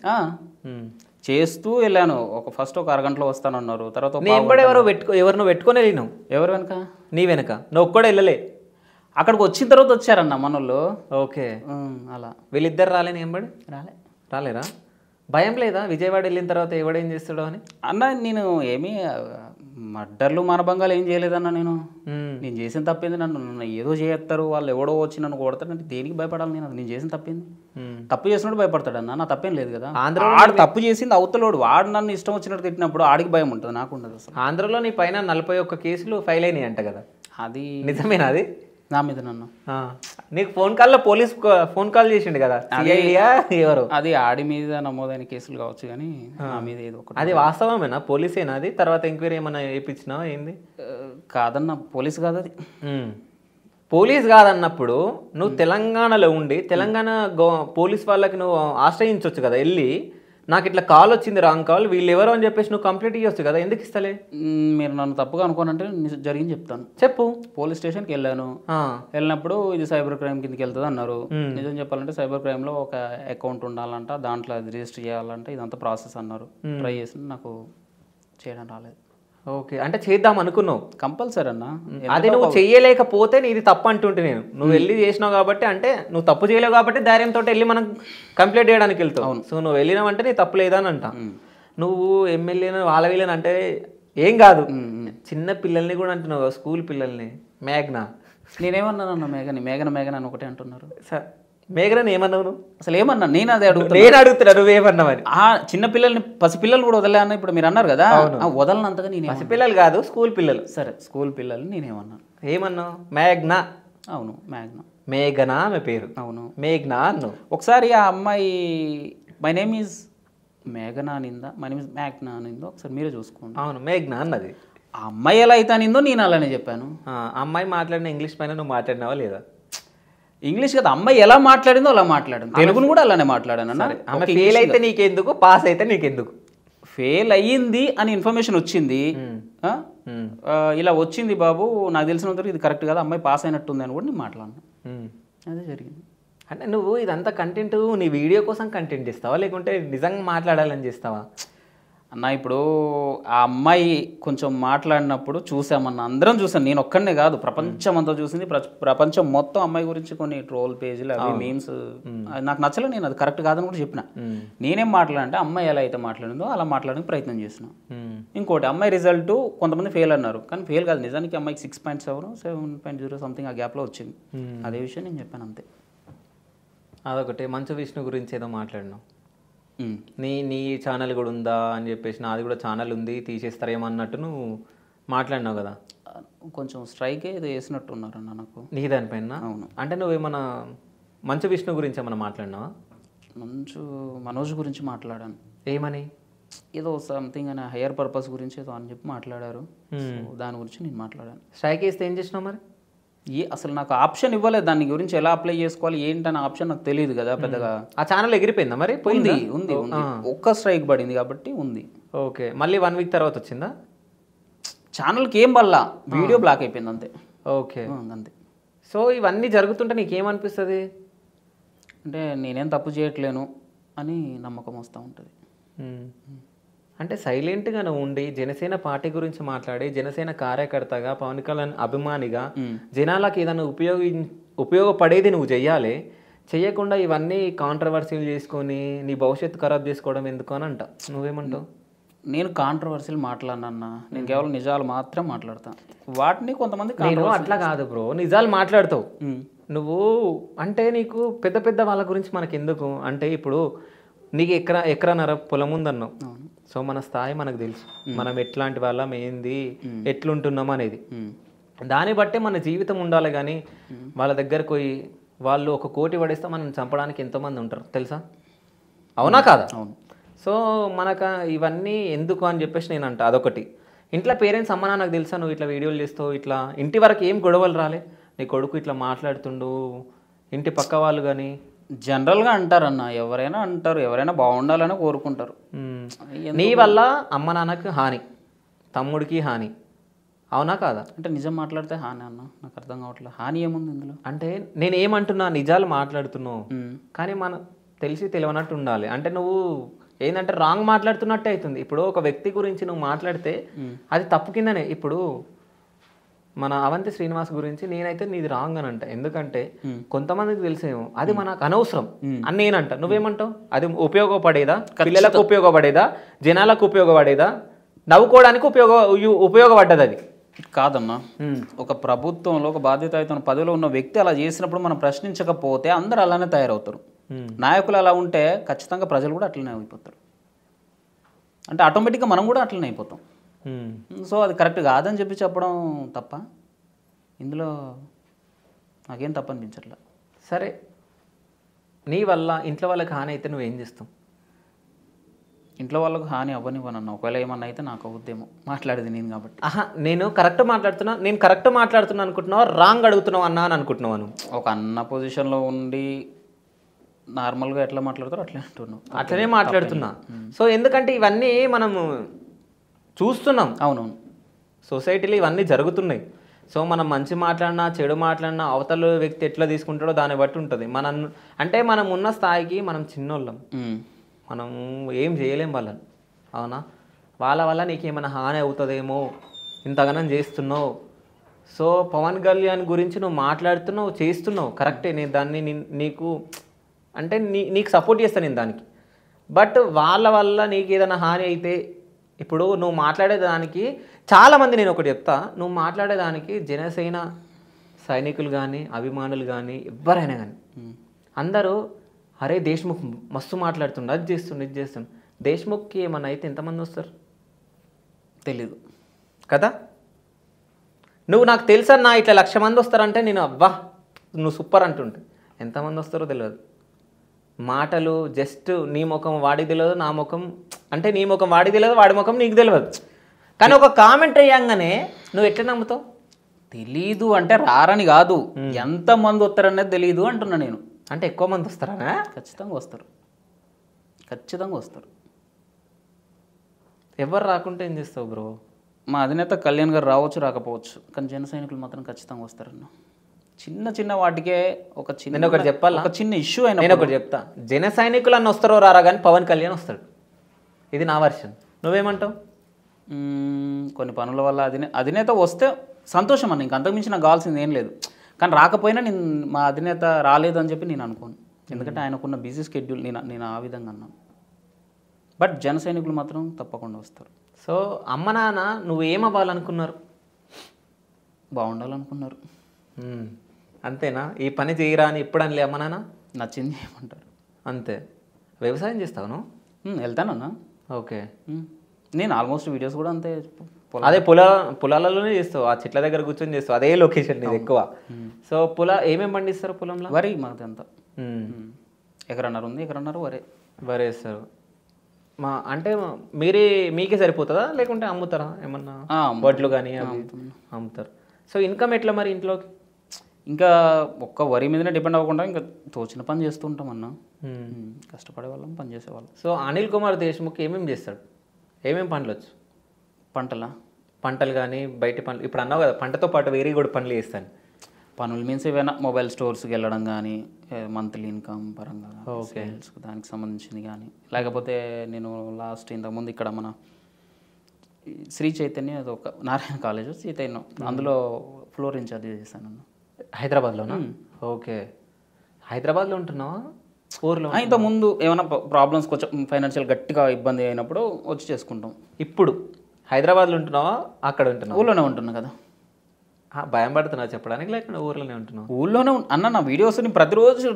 చేస్తూ వెళ్ళాను ఒక ఫస్ట్ ఒక అరగంటలో వస్తాను అన్నారు తర్వాత వెంబడి ఎవరో పెట్టుకో ఎవరినో పెట్టుకొని వెళ్ళినావు ఎవరు వెనక నీ వెనక నువ్వు ఒక్కడే వెళ్ళలే అక్కడికి వచ్చిన తర్వాత వచ్చారన్న మనోళ్ళు ఓకే అలా వీళ్ళిద్దరు రాలేని ఎంబడి రాలే రాలేరా భయం లేదా విజయవాడ వెళ్ళిన తర్వాత ఎవడేం చేస్తాడో అని అన్న నేను ఏమీ మర్డర్లు మనభంగాలు ఏం చేయలేదన్న నేను నేను చేసిన తప్పింది నన్ను నన్ను ఏదో చేస్తారు వాళ్ళు ఎవడో వచ్చి నన్ను కొడతాడు అంటే దేనికి భయపడాలి నేను నేను చేసిన తప్పింది తప్పు చేసినప్పుడు భయపడతాడు అన్న నా తప్పేం లేదు కదా ఆడు తప్పు చేసింది అవుతలోడు వాడు నన్ను ఇష్టం వచ్చినట్టు తిట్టినప్పుడు ఆడికి భయం ఉంటుంది నాకు ఉండదు అసలు ఆంధ్రలో నీ పైన నలభై ఒక్క కేసులు ఫైల్ అయినాయి అంట కదా అది నిజమేనా అది నా మీద నన్ను నీకు ఫోన్ కాల్లో పోలీస్ ఫోన్ కాల్ చేసిండు కదా ఎవరు అది ఆడి మీద నమోదైన కేసులు కావచ్చు కానీ నా మీద ఏదో ఒకటి అది వాస్తవమేనా పోలీసేనా అది తర్వాత ఎంక్వైరీ ఏమైనా వేయించినా ఏంది కాదన్న పోలీస్ కాదు అది పోలీస్ కాదన్నప్పుడు నువ్వు తెలంగాణలో ఉండి తెలంగాణ పోలీస్ వాళ్ళకి నువ్వు ఆశ్రయించవచ్చు కదా వెళ్ళి నాకు ఇట్లా కాల్ వచ్చింది రాంగ్ కాల్ వీళ్ళు ఎవరు అని చెప్పేసి నువ్వు కంప్లీట్ ఇవ్వచ్చు కదా ఎందుకు ఇస్తలే మీరు నన్ను తప్పుగా అనుకోనంటే జరిగింది చెప్తాను చెప్పు పోలీస్ స్టేషన్కి వెళ్ళాను వెళ్ళినప్పుడు ఇది సైబర్ క్రైమ్ కిందకి వెళ్తుంది అన్నారు నిజం చెప్పాలంటే సైబర్ క్రైమ్లో ఒక అకౌంట్ ఉండాలంట దాంట్లో అది రిజిస్టర్ చేయాలంటే ఇదంతా ప్రాసెస్ అన్నారు ట్రై చేసి నాకు చేయడం రాలేదు ఓకే అంటే చేద్దాం అనుకున్నావు కంపల్సరీ అన్న అదే నువ్వు చేయలేకపోతే నీది తప్పు అంటుంటే నేను నువ్వు వెళ్ళి చేసినావు కాబట్టి అంటే నువ్వు తప్పు చేయలేవు కాబట్టి ధైర్యంతో వెళ్ళి మనం కంప్లీట్ చేయడానికి వెళ్తావు సో నువ్వు వెళ్ళినావంటే నీ తప్పు లేదని అంట నువ్వు ఎమ్మెల్యేను వాళ్ళ వీళ్ళని అంటే ఏం కాదు చిన్న పిల్లల్ని కూడా అంటున్నావు స్కూల్ పిల్లల్ని మేఘ్నా నేనేమన్నానన్నా మేఘని మేఘన మేఘన అని ఒకటే అంటున్నారు సార్ మేఘరాని ఏమన్నావు అసలు ఏమన్నా నేను అదే అడుగు నేను అడుగుతున్నా ఏమన్నా అని ఆ చిన్న పిల్లల్ని పసిపిల్లలు కూడా వదలే ఇప్పుడు మీరు అన్నారు కదా వదలనంతగా నేను పసిపిల్లలు కాదు స్కూల్ పిల్లలు సరే స్కూల్ పిల్లలు నేనేమన్నాను ఏమన్నావు మేఘ్నా అవును మేఘ్నా మేఘనా ఆమె పేరు అవును మేఘ్నా అన్ను ఒకసారి ఆ అమ్మాయి మై నేమ్ ఈజ్ మేఘనా అనిందా మై నేమ్ ఈజ్ మేఘ్నా అనిందో ఒకసారి మీరే చూసుకోండి అవును మేఘ్నా అన్నది ఆ అమ్మాయి ఎలా అయితే అనిందో నేను అలానే చెప్పాను అమ్మాయి మాట్లాడిన ఇంగ్లీష్ పైన నువ్వు మాట్లాడినావా లేదా ఇంగ్లీష్ కదా అమ్మాయి ఎలా మాట్లాడిందో అలా మాట్లాడింది తెలుగును కూడా అలానే మాట్లాడాను అన్నారు ఫెయిల్ అయితే నీకెందుకు పాస్ అయితే నీకెందుకు ఫెయిల్ అయ్యింది అని ఇన్ఫర్మేషన్ వచ్చింది ఇలా వచ్చింది బాబు నాకు తెలిసినంతవరకు ఇది కరెక్ట్ కదా అమ్మాయి పాస్ అయినట్టుంది అని కూడా నేను మాట్లాడినా అదే జరిగింది అంటే నువ్వు ఇదంతా కంటెంట్ నీ వీడియో కోసం కంటెంట్ ఇస్తావా లేకుంటే నిజంగా మాట్లాడాలని చేస్తావా అన్న ఇప్పుడు ఆ అమ్మాయి కొంచెం మాట్లాడినప్పుడు చూసామన్న అందరం చూసాను నేను ఒక్కడనే కాదు ప్రపంచం అంతా చూసింది ప్రపంచం మొత్తం అమ్మాయి గురించి కొన్ని ట్రోల్ పేజీలు అవి మీమ్స్ నాకు నచ్చలే నేను అది కరెక్ట్ కాదని కూడా చెప్పిన నేనేం మాట్లాడంటే అమ్మాయి ఎలా అయితే మాట్లాడిందో అలా మాట్లాడడానికి ప్రయత్నం చేసిన ఇంకోటి అమ్మాయి రిజల్ట్ కొంతమంది ఫెయిల్ అన్నారు కానీ ఫెయిల్ కాదు నిజానికి అమ్మాయికి six point seven seven point zero something ఆ గ్యాప్లో వచ్చింది అదే విషయం నేను చెప్పాను అంతే అదొకటి మంచు విష్ణు గురించి ఏదో మాట్లాడినా Hmm. నీ నీ ఛానల్ కూడా ఉందా అని చెప్పేసి నాది కూడా ఛానల్ ఉంది తీసేస్తారేమో అన్నట్టు నువ్వు మాట్లాడినావు కదా కొంచెం స్ట్రైక్ ఏదో వేసినట్టు ఉన్నారన్న నాకు నీ దానిపైన అవును అంటే నువ్వు ఏమన్నా మంచు విష్ణు గురించి ఏమన్నా మాట్లాడినావా మంచు మనోజ్ గురించి మాట్లాడాను ఏమని ఏదో సంథింగ్ అనే హయ్యర్ పర్పస్ గురించి ఏదో అని చెప్పి మాట్లాడారు hmm. దాని గురించి నేను మాట్లాడాను స్ట్రైక్ వేస్తే ఏం చేసినావు మరి ఏ అసలు నాకు ఆప్షన్ ఇవ్వలేదు దాని గురించి ఎలా అప్లై చేసుకోవాలి ఏంటనే ఆప్షన్ నాకు తెలియదు కదా పెద్దగా ఆ ఛానల్ ఎగిరిపోయిందా మరి పోయింది ఉంది ఒక్క స్ట్రైక్ పడింది కాబట్టి ఉంది ఓకే మళ్ళీ వన్ వీక్ తర్వాత వచ్చిందా ఛానల్కి ఏం వల్ల వీడియో బ్లాక్ అయిపోయింది అంతే ఓకే అంతే సో ఇవన్నీ జరుగుతుంటే నీకేమనిపిస్తుంది అంటే నేనేం తప్పు చేయట్లేను అని నమ్మకం వస్తూ ఉంటుంది అంటే సైలెంట్గా ఉండి జనసేన పార్టీ గురించి మాట్లాడి జనసేన కార్యకర్తగా పవన్ కళ్యాణ్ అభిమానిగా జనాలకు ఏదైనా ఉపయోగి ఉపయోగపడేది నువ్వు చెయ్యాలి చేయకుండా ఇవన్నీ కాంట్రవర్సీలు చేసుకొని నీ భవిష్యత్తు ఖరాబ్ చేసుకోవడం ఎందుకు అని అంట నువ్వేమంటావు నేను కాంట్రవర్సీలు మాట్లాడనన్నా నేను కేవలం నిజాలు మాత్రం మాట్లాడతాను వాటిని కొంతమంది నేను అట్లా కాదు బ్రో నిజాలు మాట్లాడతావు నువ్వు అంటే నీకు పెద్ద పెద్ద వాళ్ళ గురించి మనకి ఎందుకు అంటే ఇప్పుడు నీకు ఎక్కడ ఎకరాన్నర పొలం ఉందన్నావు సో మన స్థాయి మనకు తెలుసు మనం ఎట్లాంటి వాళ్ళం ఏంది ఎట్లుంటున్నాం అనేది దాన్ని బట్టే మన జీవితం ఉండాలి కానీ వాళ్ళ దగ్గరకు పోయి వాళ్ళు ఒక కోటి పడేస్తే మనం చంపడానికి ఎంతోమంది ఉంటారు తెలుసా అవునా కాదా సో మనకు ఇవన్నీ ఎందుకు అని చెప్పేసి నేను అంట అదొకటి ఇంట్లో పేరెంట్స్ అమ్మ నాకు తెలుసా నువ్వు ఇట్లా వీడియోలు చేస్తావు ఇట్లా ఇంటి వరకు ఏం గొడవలు రాలే నీ కొడుకు ఇట్లా మాట్లాడుతుండు ఇంటి పక్క వాళ్ళు కానీ జనరల్గా అంటారన్న ఎవరైనా అంటారు ఎవరైనా బాగుండాలని కోరుకుంటారు నీ వల్ల అమ్మ నాన్నకి హాని తమ్ముడికి హాని అవునా కాదా అంటే నిజం మాట్లాడితే హాని అన్న నాకు అర్థం కావట్లేదు హాని ఏముంది ఇందులో అంటే నేను ఏమంటున్నా నిజాలు మాట్లాడుతున్నావు కానీ మనం తెలిసి తెలియనట్టు ఉండాలి అంటే నువ్వు ఏంటంటే రాంగ్ మాట్లాడుతున్నట్టే అవుతుంది ఇప్పుడు ఒక వ్యక్తి గురించి నువ్వు మాట్లాడితే అది తప్పు కిందనే ఇప్పుడు మన అవంతి శ్రీనివాస్ గురించి నేనైతే నీది రాంగ్ అని అంట ఎందుకంటే కొంతమందికి తెలిసేమో అది మనకు అనవసరం అని నేనంట నువ్వేమంటావు అది ఉపయోగపడేదా పిల్లలకు ఉపయోగపడేదా జనాలకు ఉపయోగపడేదా నవ్వుకోవడానికి ఉపయోగ ఉపయోగపడ్డది అది కాదమ్మా ఒక ప్రభుత్వంలో ఒక బాధ్యత బాధ్యతాయుత పదవిలో ఉన్న వ్యక్తి అలా చేసినప్పుడు మనం ప్రశ్నించకపోతే అందరు అలానే తయారవుతారు నాయకులు అలా ఉంటే ఖచ్చితంగా ప్రజలు కూడా అట్లనే అయిపోతారు అంటే ఆటోమేటిక్గా మనం కూడా అట్లనే అయిపోతాం Hmm. సో అది కరెక్ట్ కాదని చెప్పి చెప్పడం తప్ప ఇందులో నాకేం తప్పు అనిపించట్లా సరే నీ వల్ల ఇంట్లో వాళ్ళకి హాని అయితే నువ్వేం చేస్తావు ఇంట్లో వాళ్ళకి హాని అవ్వనివ్వనన్నా ఒకవేళ ఏమన్నా అయితే నాకు అవుద్దేమో మాట్లాడేది నేను కాబట్టి ఆహా నేను కరెక్ట్ మాట్లాడుతున్నా నేను కరెక్ట్ మాట్లాడుతున్నా అనుకుంటున్నావు రాంగ్ అడుగుతున్నావు అన్నా అని అనుకుంటున్నాను ఒక అన్న పొజిషన్లో ఉండి నార్మల్గా ఎట్లా మాట్లాడతారో అట్లా అంటున్నావు అట్లనే మాట్లాడుతున్నా సో ఎందుకంటే ఇవన్నీ మనము చూస్తున్నాం అవునవును సొసైటీలో ఇవన్నీ జరుగుతున్నాయి సో మనం మంచి మాట్లాడినా చెడు మాట్లాడినా అవతల వ్యక్తి ఎట్లా తీసుకుంటాడో దాన్ని బట్టి ఉంటుంది మనం అంటే మనం ఉన్న స్థాయికి మనం చిన్నోళ్ళం మనం ఏం చేయలేం వాళ్ళని అవునా వాళ్ళ వల్ల నీకేమైనా హాని అవుతుందేమో ఇంతగానం చేస్తున్నావు సో పవన్ కళ్యాణ్ గురించి నువ్వు మాట్లాడుతున్నావు చేస్తున్నావు కరెక్టే నేను దాన్ని నీకు అంటే నీ నీకు సపోర్ట్ చేస్తాను నేను దానికి బట్ వాళ్ళ వల్ల నీకు ఏదైనా హాని అయితే ఇప్పుడు నువ్వు మాట్లాడేదానికి చాలామంది నేను ఒకటి చెప్తా నువ్వు మాట్లాడేదానికి జనసేన సైనికులు కానీ అభిమానులు కానీ ఎవ్వరైనా కానీ అందరూ అరే దేశ్ముఖ్ మస్తు మాట్లాడుతుండు అది చేస్తుండు ఇది చేస్తుండే దేశ్ముఖ్కి ఏమన్నా అయితే ఎంతమంది వస్తారు తెలీదు కదా నువ్వు నాకు తెలుసన్నా ఇట్లా లక్ష మంది వస్తారంటే నేను అబ్బా నువ్వు సూపర్ అంటుంటే ఎంతమంది వస్తారో తెలియదు మాటలు జస్ట్ నీ ముఖం వాడి తెలియదు నా ముఖం అంటే నీ ముఖం వాడికి తెలియదు వాడి ముఖం నీకు తెలియదు కానీ ఒక కామెంట్ అయ్యాగానే నువ్వు ఎట్లా నమ్ముతావు తెలీదు అంటే రారని కాదు ఎంత మంది వస్తారనేది తెలియదు అంటున్నా నేను అంటే ఎక్కువ మంది వస్తారా ఖచ్చితంగా వస్తారు ఖచ్చితంగా వస్తారు ఎవరు రాకుంటే ఏం చేస్తావు బ్రో మా అధినేత కళ్యాణ్ గారు రావచ్చు రాకపోవచ్చు కానీ జన సైనికులు మాత్రం ఖచ్చితంగా వస్తారన్న చిన్న చిన్న వాటికే ఒక చిన్న ఒకటి చెప్పాలి ఒక చిన్న ఇష్యూ అయినా నేను ఒకటి చెప్తా జన సైనికులు అన్న వస్తారో రారా కానీ పవన్ కళ్యాణ్ వస్తాడు ఇది నా వర్షన్ నువ్వేమంటావు కొన్ని పనుల వల్ల అధినే అధినేత వస్తే సంతోషం అన్న ఇంక అంతకుమించి నాకు కావాల్సింది ఏం లేదు కానీ రాకపోయినా నేను మా అధినేత రాలేదు అని చెప్పి నేను అనుకోను ఎందుకంటే ఆయనకున్న బిజీ షెడ్యూల్ నేను నేను ఆ విధంగా అన్నాను బట్ జన సైనికులు మాత్రం తప్పకుండా వస్తారు సో అమ్మ నాన్న నువ్వు ఏం అవ్వాలనుకున్నారు బాగుండాలనుకున్నారు అంతేనా ఈ పని చేయరా అని ఎప్పుడు అనలే అమ్మ నాన్న నచ్చింది ఏమంటారు అంతే వ్యవసాయం చేస్తావు నువ్వు వెళ్తానన్నా ఓకే నేను ఆల్మోస్ట్ వీడియోస్ కూడా అంతే అదే పొల పొలాలలోనే చేస్తావు ఆ చెట్ల దగ్గర కూర్చొని చేస్తావు అదే లొకేషన్ నీది ఎక్కువ సో పొల ఏమేమి పండిస్తారు పొలంలో వరి మాది అంతా ఎక్కడన్నారు ఉంది ఎక్కడన్నారు వరే వరే వేస్తారు మా అంటే మీరే మీకే సరిపోతుందా లేకుంటే అమ్ముతారా ఏమన్నా వడ్లు కానీ అమ్ముతారు సో ఇన్కమ్ ఎట్లా మరి ఇంట్లోకి ఇంకా ఒక్క వరి మీదనే డిపెండ్ అవ్వకుండా ఇంకా తోచిన పని చేస్తూ ఉంటాం అన్న కష్టపడే వాళ్ళం పని చేసేవాళ్ళం సో అనిల్ కుమార్ దేశ్ముఖ్ ఏమేమి చేస్తాడు ఏమేమి పనులు వచ్చు పంటలా పంటలు కానీ బయట పనులు ఇప్పుడు అన్నావు కదా పంటతో పాటు వేరే కూడా పనులు చేస్తాను పనులు మీన్స్ ఏమైనా మొబైల్ స్టోర్స్కి వెళ్ళడం కానీ మంత్లీ ఇన్కమ్ పరంగా సేల్స్ దానికి సంబంధించింది కానీ లేకపోతే నేను లాస్ట్ ఇంతకుముందు ఇక్కడ మన శ్రీ చైతన్య అది ఒక నారాయణ కాలేజ్ చైతన్యం అందులో ఫ్లోర్ ఇన్ఛార్జ్ చేశాను హైదరాబాద్లోనా ఓకే హైదరాబాద్లో ఉంటున్నావా ఊర్లో ఇంత ముందు ఏమైనా ప్రాబ్లమ్స్ కొంచెం ఫైనాన్షియల్ గట్టిగా ఇబ్బంది అయినప్పుడు వచ్చి చేసుకుంటాం ఇప్పుడు హైదరాబాద్లో ఉంటున్నావా అక్కడ ఉంటున్నావు ఊళ్ళోనే ఉంటున్నా కదా భయం పడుతున్నా చెప్పడానికి లేకుండా ఊర్లోనే ఉంటున్నావు ఊళ్ళోనే అన్న నా వీడియోస్ నేను ప్రతిరోజు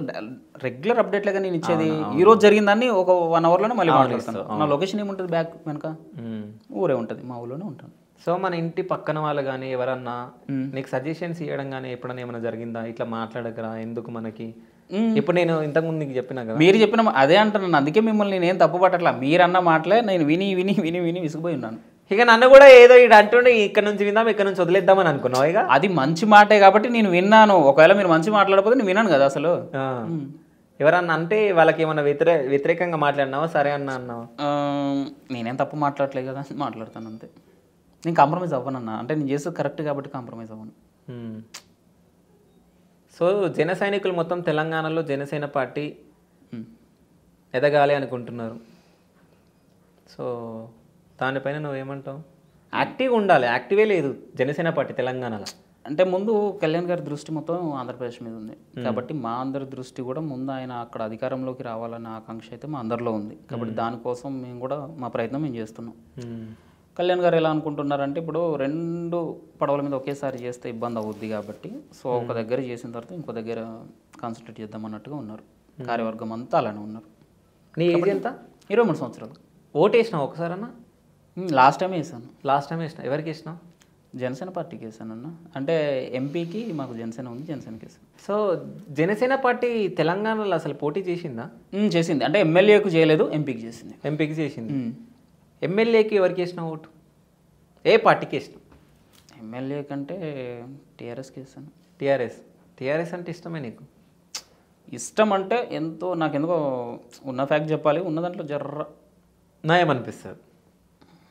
రెగ్యులర్ అప్డేట్లుగా నేను ఇచ్చేది ఈ రోజు జరిగిందని ఒక వన్ అవర్లోనే మళ్ళీ నా లొకేషన్ ఏముంటుంది బ్యాక్ వెనక ఊరే ఉంటుంది మా ఊళ్ళోనే ఉంటాను సో మన ఇంటి పక్కన వాళ్ళు కానీ ఎవరన్నా నీకు సజెషన్స్ ఇవ్వడం కానీ ఎప్పుడన్నా ఏమైనా జరిగిందా ఇట్లా మాట్లాడకరా ఎందుకు మనకి ఇప్పుడు నేను ఇంతకుముందు నీకు చెప్పిన కదా మీరు చెప్పిన అదే అంటున్నాను అందుకే మిమ్మల్ని నేను ఏం తప్పు పట్టట్లా మీరన్న మాటలే నేను విని విని విని విని విసిగిపోయి ఉన్నాను ఇక నన్ను కూడా ఏదో ఇటు అంటుండే ఇక్కడ నుంచి విందాం ఇక్కడ నుంచి వదిలేద్దామని అనుకున్నావు ఇక అది మంచి మాటే కాబట్టి నేను విన్నాను ఒకవేళ మీరు మంచి మాట్లాడకపోతే నేను విన్నాను కదా అసలు ఎవరన్నా అంటే వాళ్ళకి ఏమన్నా వ్యతిరే వ్యతిరేకంగా మాట్లాడినావా సరే అన్న అన్నావా నేనేం తప్పు మాట్లాడలేదు కదా మాట్లాడతాను అంతే నేను కాంప్రమైజ్ అన్న అంటే నేను చేస్తే కరెక్ట్ కాబట్టి కాంప్రమైజ్ అవ్వను సో జన సైనికులు మొత్తం తెలంగాణలో జనసేన పార్టీ ఎదగాలి అనుకుంటున్నారు సో దానిపైన నువ్వు ఏమంటావు యాక్టివ్గా ఉండాలి యాక్టివే లేదు జనసేన పార్టీ తెలంగాణలో అంటే ముందు కళ్యాణ్ గారి దృష్టి మొత్తం ఆంధ్రప్రదేశ్ మీద ఉంది కాబట్టి మా అందరి దృష్టి కూడా ముందు ఆయన అక్కడ అధికారంలోకి రావాలన్న ఆకాంక్ష అయితే మా అందరిలో ఉంది కాబట్టి దానికోసం మేము కూడా మా ప్రయత్నం మేము చేస్తున్నాం కళ్యాణ్ గారు ఎలా అనుకుంటున్నారంటే ఇప్పుడు రెండు పడవల మీద ఒకేసారి చేస్తే ఇబ్బంది అవుద్ది కాబట్టి సో ఒక దగ్గర చేసిన తర్వాత ఇంకో దగ్గర కాన్సన్ట్రేట్ చేద్దాం అన్నట్టుగా ఉన్నారు కార్యవర్గం అంతా అలానే ఉన్నారు నీ ఏజ్ ఎంత ఇరవై మూడు సంవత్సరాలు ఓటేసినావు ఒకసారన్నా లాస్ట్ టైం వేసాను లాస్ట్ టైం వేసిన ఎవరికి వేసినావు జనసేన పార్టీకి వేసాను అన్న అంటే ఎంపీకి మాకు జనసేన ఉంది జనసేనకి వేసాను సో జనసేన పార్టీ తెలంగాణలో అసలు పోటీ చేసిందా చేసింది అంటే ఎమ్మెల్యేకు చేయలేదు ఎంపీకి చేసింది ఎంపీకి చేసింది ఎమ్మెల్యేకి ఎవరికి వేసిన ఓటు ఏ పార్టీకి వేసిన ఎమ్మెల్యే కంటే టీఆర్ఎస్కి వేసాను టీఆర్ఎస్ టీఆర్ఎస్ అంటే ఇష్టమే నీకు ఇష్టం అంటే ఎంతో నాకు ఎందుకో ఉన్న ఫ్యాక్ట్ చెప్పాలి ఉన్న దాంట్లో జర్ర నయమనిపిస్తుంది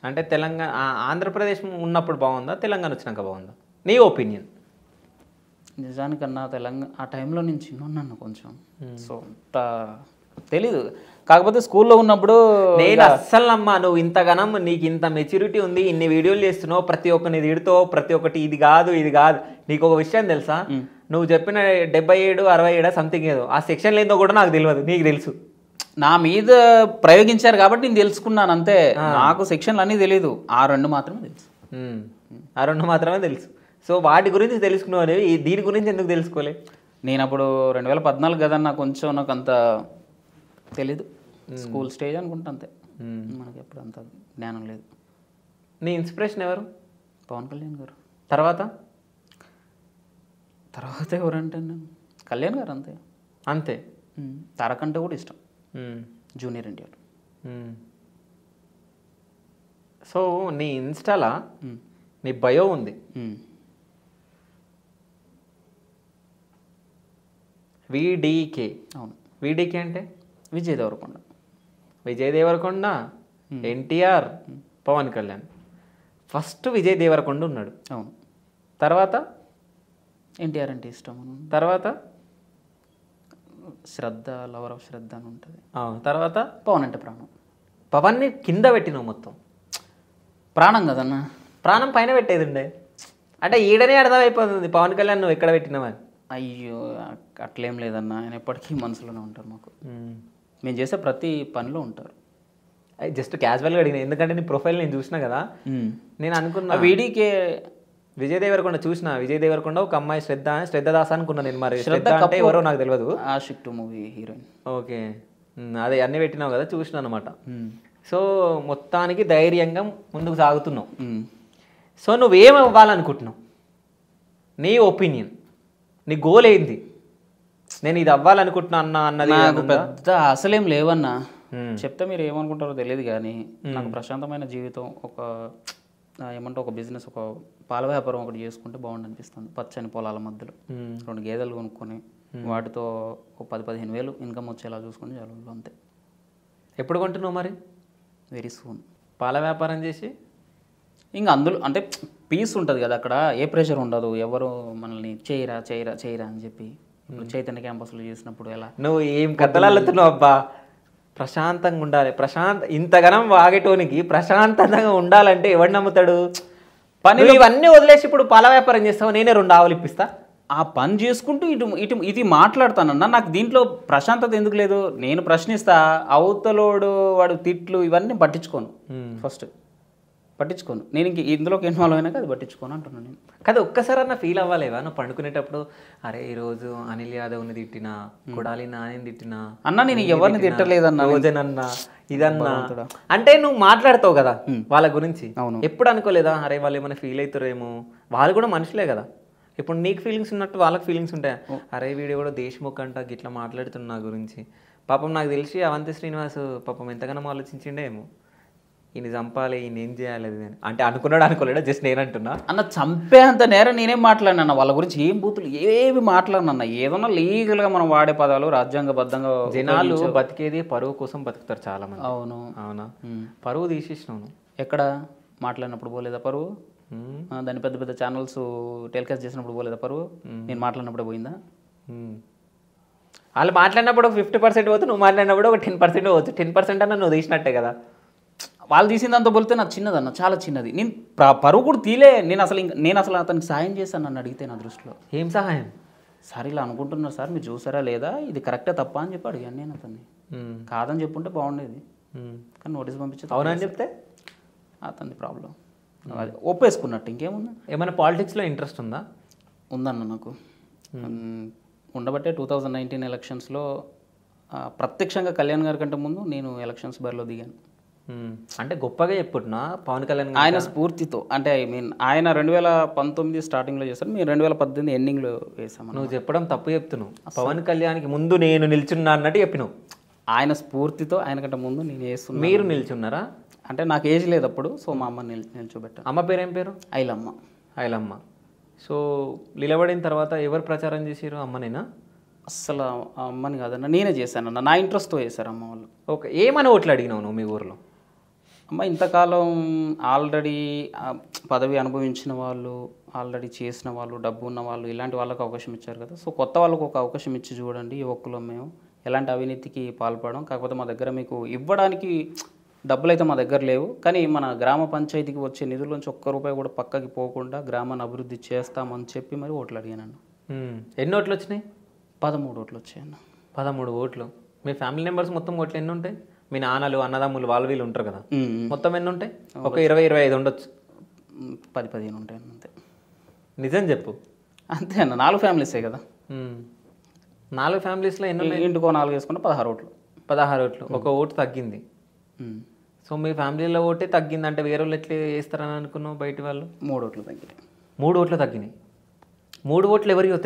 అంటే తెలంగాణ ఆంధ్రప్రదేశ్ ఉన్నప్పుడు బాగుందా తెలంగాణ వచ్చినాక బాగుందా నీ ఒపీనియన్ నిజానికన్నా తెలంగాణ ఆ టైంలో నేను చిన్న ఉన్నాను కొంచెం సో తెలీదు కాకపోతే స్కూల్లో ఉన్నప్పుడు నేను అస్సలు నమ్మా నువ్వు ఇంతగానం నీకు ఇంత మెచ్యూరిటీ ఉంది ఇన్ని వీడియోలు చేస్తున్నావు ప్రతి ఒక్కరిని తిడుతావు ప్రతి ఒక్కటి ఇది కాదు ఇది కాదు నీకు ఒక విషయం తెలుసా నువ్వు చెప్పిన డెబ్బై ఏడు అరవై ఏడు సంథింగ్ ఏదో ఆ సెక్షన్ లేదో కూడా నాకు తెలియదు నీకు తెలుసు నా మీద ప్రయోగించారు కాబట్టి నేను తెలుసుకున్నాను అంతే నాకు సెక్షన్లు అన్నీ తెలియదు ఆ రెండు మాత్రమే తెలుసు ఆ రెండు మాత్రమే తెలుసు సో వాటి గురించి తెలుసుకున్నావు అనేవి దీని గురించి ఎందుకు తెలుసుకోలే నేను అప్పుడు రెండు వేల పద్నాలుగు కదా నాకు కొంచెం నాకు అంత తెలీదు స్కూల్ స్టేజ్ అనుకుంటా అంతే మనకి ఎప్పుడు అంత జ్ఞానం లేదు నీ ఇన్స్పిరేషన్ ఎవరు పవన్ కళ్యాణ్ గారు తర్వాత తర్వాత ఎవరంటే నేను కళ్యాణ్ గారు అంతే అంతే తారక్ అంటే కూడా ఇష్టం జూనియర్ ఇండియా సో నీ ఇన్స్టాలా నీ బయో ఉంది విడికే అవును విడికే అంటే విజయ్ దేవరకొండ విజయ్ దేవరకొండ ఎన్టీఆర్ పవన్ కళ్యాణ్ ఫస్ట్ విజయ్ దేవరకొండ ఉన్నాడు అవును తర్వాత ఎన్టీఆర్ అంటే ఇష్టం తర్వాత శ్రద్ధ లవర్ ఆఫ్ శ్రద్ధ అని ఉంటుంది తర్వాత పవన్ అంటే ప్రాణం పవన్ని కింద పెట్టినావు మొత్తం ప్రాణం కదన్న ప్రాణం పైన పెట్టేది ఉండే అంటే ఈడనే అర్థమైపోతుంది పవన్ కళ్యాణ్ నువ్వు ఎక్కడ పెట్టినావా అయ్యో అట్లేం లేదన్న ఆయన ఎప్పటికీ మనసులోనే ఉంటారు మాకు మేము చేసే ప్రతి పనిలో ఉంటారు జస్ట్ క్యాజువల్గా అడిగిన ఎందుకంటే నీ ప్రొఫైల్ నేను చూసిన కదా నేను అనుకున్న వీడికే విజయ్ దేవరకొండ చూసిన విజయ్ దేవరకొండ ఒక అమ్మాయి శ్రద్ధ శ్రద్ధ దాస్ అనుకున్నా నేను మరి శ్రద్ధ అంటే ఎవరో నాకు తెలియదు Aashiqui two movie heroine okay అదే అన్నీ పెట్టినావు కదా చూసిన అనమాట సో మొత్తానికి ధైర్యంగా ముందుకు సాగుతున్నావు సో నువ్వేం అవ్వాలనుకుంటున్నావు నీ ఒపీనియన్ నీ గోల్ ఏంది నేను ఇది అవ్వాలనుకుంటున్నా అన్న అన్నది నాకు పెద్ద అసలేం లేవన్నా చెప్తే మీరు ఏమనుకుంటారో తెలియదు కానీ నాకు ప్రశాంతమైన జీవితం ఒక ఏమంటే ఒక బిజినెస్ ఒక పాల వ్యాపారం ఒకటి చేసుకుంటే బాగుండి అనిపిస్తుంది పచ్చని పొలాల మధ్యలో రెండు గేదెలు కొనుక్కొని వాటితో ఒక పది పదిహేను వేలు ఇన్కమ్ వచ్చేలా చూసుకొని చాలు అంతే ఎప్పుడు కొంటున్నావు మరి వెరీ సూన్ పాల వ్యాపారం చేసి ఇంకా అందులో అంటే పీస్ ఉంటుంది కదా అక్కడ ఏ ప్రెషర్ ఉండదు ఎవరు మనల్ని చేయరా చేయరా చేయరా అని చెప్పి ఇప్పుడు చైతన్య క్యాంపస్లో చేసినప్పుడు ఎలా నువ్వు ఏం కథలు అబ్బా ప్రశాంతంగా ఉండాలి ప్రశాంత ఇంతగనం వాగేటోనికి ప్రశాంతంగా ఉండాలంటే ఎవడు నమ్ముతాడు పని ఇవన్నీ వదిలేసి ఇప్పుడు పాల వ్యాపారం చేస్తావు నేనే రెండు ఆవులు ఇప్పిస్తా ఆ పని చేసుకుంటూ ఇటు ఇటు ఇది మాట్లాడతానన్నా నాకు దీంట్లో ప్రశాంతత ఎందుకు లేదు నేను ప్రశ్నిస్తా అవతలోడు వాడు తిట్లు ఇవన్నీ పట్టించుకోను ఫస్ట్ పట్టించుకోను నేను ఇంక ఇందులోకి ఇన్వాల్వ్ అయినాక అది పట్టించుకోను అంటున్నాను నేను కదా ఒక్కసారి అన్న ఫీల్ అవ్వలేవా నువ్వు పండుకునేటప్పుడు అరే ఈరోజు అనిల్ యాదవ్ని తిట్టినా కొడాలి నాని తిట్టినా అన్న నేను ఎవరిని తిట్టలేదన్నా రోజన్ అన్న ఇదన్నా అంటే నువ్వు మాట్లాడతావు కదా వాళ్ళ గురించి అవును ఎప్పుడు అనుకోలేదా అరే వాళ్ళు ఏమైనా ఫీల్ అవుతారేమో వాళ్ళు కూడా మనుషులే కదా ఇప్పుడు నీకు ఫీలింగ్స్ ఉన్నట్టు వాళ్ళకి ఫీలింగ్స్ ఉంటాయి అరే వీడియో కూడా దేశముఖ అంట గిట్లా మాట్లాడుతున్నా గురించి పాపం నాకు తెలిసి అవంతి శ్రీనివాస్ పాపం ఎంతగానో ఆలోచించిండేమో ఈయన చంపాలి ఈయన ఏం చేయాలి అంటే అనుకున్నాడు అనుకోలేడా జస్ట్ నేనంటున్నా అన్న చంపేంత నేరం నేనేం మాట్లాడినా వాళ్ళ గురించి ఏం బూతులు ఏవి మాట్లాడినా ఏదన్నా లీగల్గా మనం వాడే పదాలు రాజ్యాంగబద్ధంగా జనాలు బతికేది పరువు కోసం బతుకుతారు చాలా మంది అవును అవునా పరువు తీసేసిన ఎక్కడ మాట్లాడినప్పుడు పోలేదా పరువు దాన్ని పెద్ద పెద్ద ఛానల్స్ టెలికాస్ట్ చేసినప్పుడు పోలేదా పరువు నేను మాట్లాడినప్పుడే పోయిందా వాళ్ళు మాట్లాడినప్పుడు ఫిఫ్టీ పర్సెంట్ పోతే నువ్వు మాట్లాడినప్పుడు ఒక టెన్ పర్సెంట్ పోవచ్చు టెన్ పర్సెంట్ అన్న నువ్వు తీసినట్టే కదా వాళ్ళు తీసిన దాంతో పోలితే నాకు చిన్నదన్న చాలా చిన్నది నేను పరువు కూడా తీలే నేను అసలు నేను అసలు అతనికి సహాయం చేశాను నన్ను అడిగితే నా దృష్టిలో ఏం సహాయం సార్ ఇలా అనుకుంటున్నారు సార్ మీరు చూసారా లేదా ఇది కరెక్టే తప్ప అని చెప్పి అడిగాను నేను అతన్ని కాదని చెప్పుంటే బాగుండేది కానీ నోటీస్ పంపించే అవునా అని చెప్తే అతని ప్రాబ్లం అది ఒప్పేసుకున్నట్టు ఇంకేముంది ఏమైనా పాలిటిక్స్లో ఇంట్రెస్ట్ ఉందా ఉందన్న నాకు ఉండబట్టే టూ థౌజండ్ నైన్టీన్ ఎలక్షన్స్లో ప్రత్యక్షంగా కళ్యాణ్ గారి కంటే ముందు నేను ఎలక్షన్స్ బరిలో దిగాను అంటే గొప్పగా చెప్పుకుంటున్నా పవన్ కళ్యాణ్ ఆయన స్ఫూర్తితో అంటే ఐ మీన్ ఆయన రెండు వేల పంతొమ్మిది స్టార్టింగ్లో చేశారు మేము రెండు వేల పద్దెనిమిది ఎండింగ్లో వేసాము నువ్వు చెప్పడం తప్పు చెప్తున్నావు పవన్ కళ్యాణ్కి ముందు నేను నిల్చున్నా అన్నట్టు చెప్పినావు ఆయన స్ఫూర్తితో ఆయన కంటే ముందు నేను వేస్తున్నా మీరు నిల్చున్నారా అంటే నాకు ఏజ్ లేదు అప్పుడు సో మా అమ్మ నిల్ నిల్చోబెట్టాను అమ్మ పేరు ఏం పేరు ఐలమ్మ ఐలమ్మ సో నిలబడిన తర్వాత ఎవరు ప్రచారం చేసారు అమ్మనైనా అస్సలు అమ్మని కాదన్న నేనే చేశానన్న నా ఇంట్రెస్ట్తో చేశారు అమ్మ వాళ్ళు ఓకే ఏమని ఓట్లు అడిగినావు నువ్వు మీ ఊర్లో అమ్మ ఇంతకాలం ఆల్రెడీ పదవి అనుభవించిన వాళ్ళు ఆల్రెడీ చేసిన వాళ్ళు డబ్బు ఉన్న వాళ్ళు ఇలాంటి వాళ్ళకి అవకాశం ఇచ్చారు కదా సో కొత్త వాళ్ళకు ఒక అవకాశం ఇచ్చి చూడండి యువకులం మేము ఎలాంటి అవినీతికి పాల్పడడం కాకపోతే మా దగ్గర మీకు ఇవ్వడానికి డబ్బులు అయితే మా దగ్గర లేవు కానీ మన గ్రామ పంచాయతీకి వచ్చే నిధుల నుంచి ఒక్క రూపాయి కూడా పక్కకి పోకుండా గ్రామాన్ని అభివృద్ధి చేస్తామని చెప్పి మరి ఓట్లు అడిగాను ఎన్ని ఓట్లు వచ్చినాయి పదమూడు ఓట్లు వచ్చాయన్న పదమూడు ఓట్లు మీ ఫ్యామిలీ మెంబర్స్ మొత్తం ఓట్లు ఎన్ని ఉంటాయి మీ నాన్నలు అన్నదమ్ములు వాళ్ళు వీళ్ళు ఉంటారు కదా మొత్తం ఎన్ని ఉంటాయి ఒక ఇరవై ఇరవై ఐదు ఉండొచ్చు పది పదిహేను ఉంటాయి అంతే నిజం చెప్పు అంతే అన్న నాలుగు ఫ్యామిలీసే కదా నాలుగు ఫ్యామిలీస్లో ఎన్ని ఇంటికో నాలుగు వేసుకుంటే పదహారు ఓట్లు పదహారు ఓట్లు ఒక ఓటు తగ్గింది సో మీ ఫ్యామిలీలో ఓటే తగ్గింది అంటే వేరే వాళ్ళు ఎట్లా వేస్తారని అనుకున్నావు బయట వాళ్ళు మూడు ఓట్లు తగ్గినాయి మూడు ఓట్లు తగ్గినాయి మూడు ఓట్లు ఎవరికి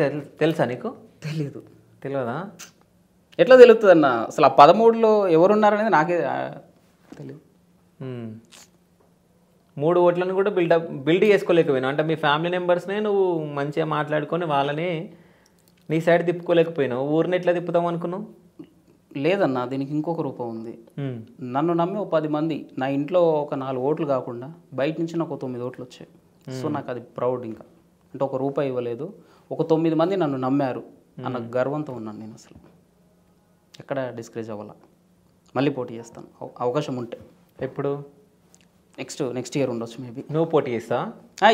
తెలుసా నీకు తెలియదు తెలియదా ఎట్లా తెలుస్తుంది అన్న అసలు ఆ పదమూడులో ఎవరున్నారనేది నాకే తెలియదు మూడు ఓట్లను కూడా బిల్డప్ బిల్డ్ చేసుకోలేకపోయినా అంటే మీ ఫ్యామిలీ మెంబర్స్నే నువ్వు మంచిగా మాట్లాడుకొని వాళ్ళని నీ సైడ్ తిప్పుకోలేకపోయినావు ఊరిని ఎట్లా తిప్పుతాం అనుకున్నావు లేదన్నా దీనికి ఇంకొక రూపం ఉంది నన్ను నమ్మి ఒక పది మంది నా ఇంట్లో ఒక నాలుగు ఓట్లు కాకుండా బయట నుంచి నాకు తొమ్మిది ఓట్లు వచ్చాయి సో నాకు అది ప్రౌడ్ ఇంకా అంటే ఒక రూపాయి ఇవ్వలేదు ఒక తొమ్మిది మంది నన్ను నమ్మారు అన్న గర్వంతో ఉన్నాను నేను అసలు ఎక్కడ డిస్కరేజ్ అవ్వాలా మళ్ళీ పోటీ చేస్తాను అవకాశం ఉంటే ఎప్పుడు నెక్స్ట్ నెక్స్ట్ ఇయర్ ఉండొచ్చు మేబీ నువ్వు పోటీ చేస్తా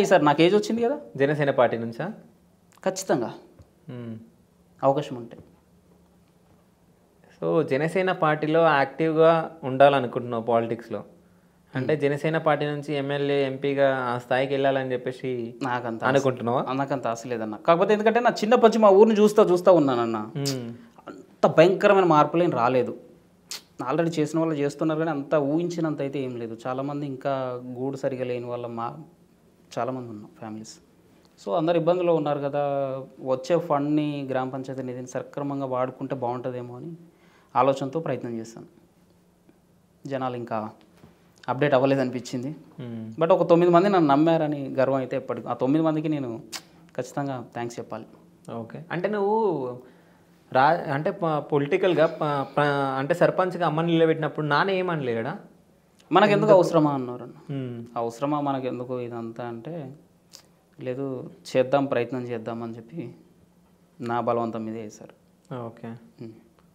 ఈ సార్ నాకు ఏజ్ వచ్చింది కదా జనసేన పార్టీ నుంచా ఖచ్చితంగా అవకాశం ఉంటే సో జనసేన పార్టీలో యాక్టివ్గా ఉండాలనుకుంటున్నావు పాలిటిక్స్లో అంటే జనసేన పార్టీ నుంచి ఎమ్మెల్యే ఎంపీగా ఆ స్థాయికి వెళ్ళాలని చెప్పేసి నాకంత అనుకుంటున్నావా నాకంత ఆశ లేదన్న కాకపోతే ఎందుకంటే నా చిన్నప్పటి మా ఊరిని చూస్తా చూస్తా ఉన్నానన్న అంత భయంకరమైన మార్పులేం రాలేదు ఆల్రెడీ చేసిన వాళ్ళు చేస్తున్నారు కానీ అంత ఊహించినంత అయితే ఏం లేదు చాలామంది ఇంకా గూడు సరిగా లేని వాళ్ళ మా చాలామంది ఉన్నాం ఫ్యామిలీస్ సో అందరు ఇబ్బందులో ఉన్నారు కదా వచ్చే ఫండ్ని గ్రామ పంచాయతీ నిధిని సక్రమంగా వాడుకుంటే బాగుంటుందేమో అని ఆలోచనతో ప్రయత్నం చేశాను జనాలు ఇంకా అప్డేట్ అవ్వలేదు అనిపించింది బట్ ఒక తొమ్మిది మంది నన్ను నమ్మారని గర్వం అయితే ఎప్పటికీ ఆ తొమ్మిది మందికి నేను ఖచ్చితంగా థ్యాంక్స్ చెప్పాలి ఓకే అంటే నువ్వు రా అంటే పొలిటికల్గా అంటే సర్పంచ్గా అమ్మని నిలబెట్టినప్పుడు నాన్న ఏమనలేడా మనకెందుకు అవసరమా అన్నారు అవసరమా మనకెందుకు ఇదంతా అంటే లేదు చేద్దాం ప్రయత్నం చేద్దాం అని చెప్పి నా బలవంతం మీదే చేశారు ఓకే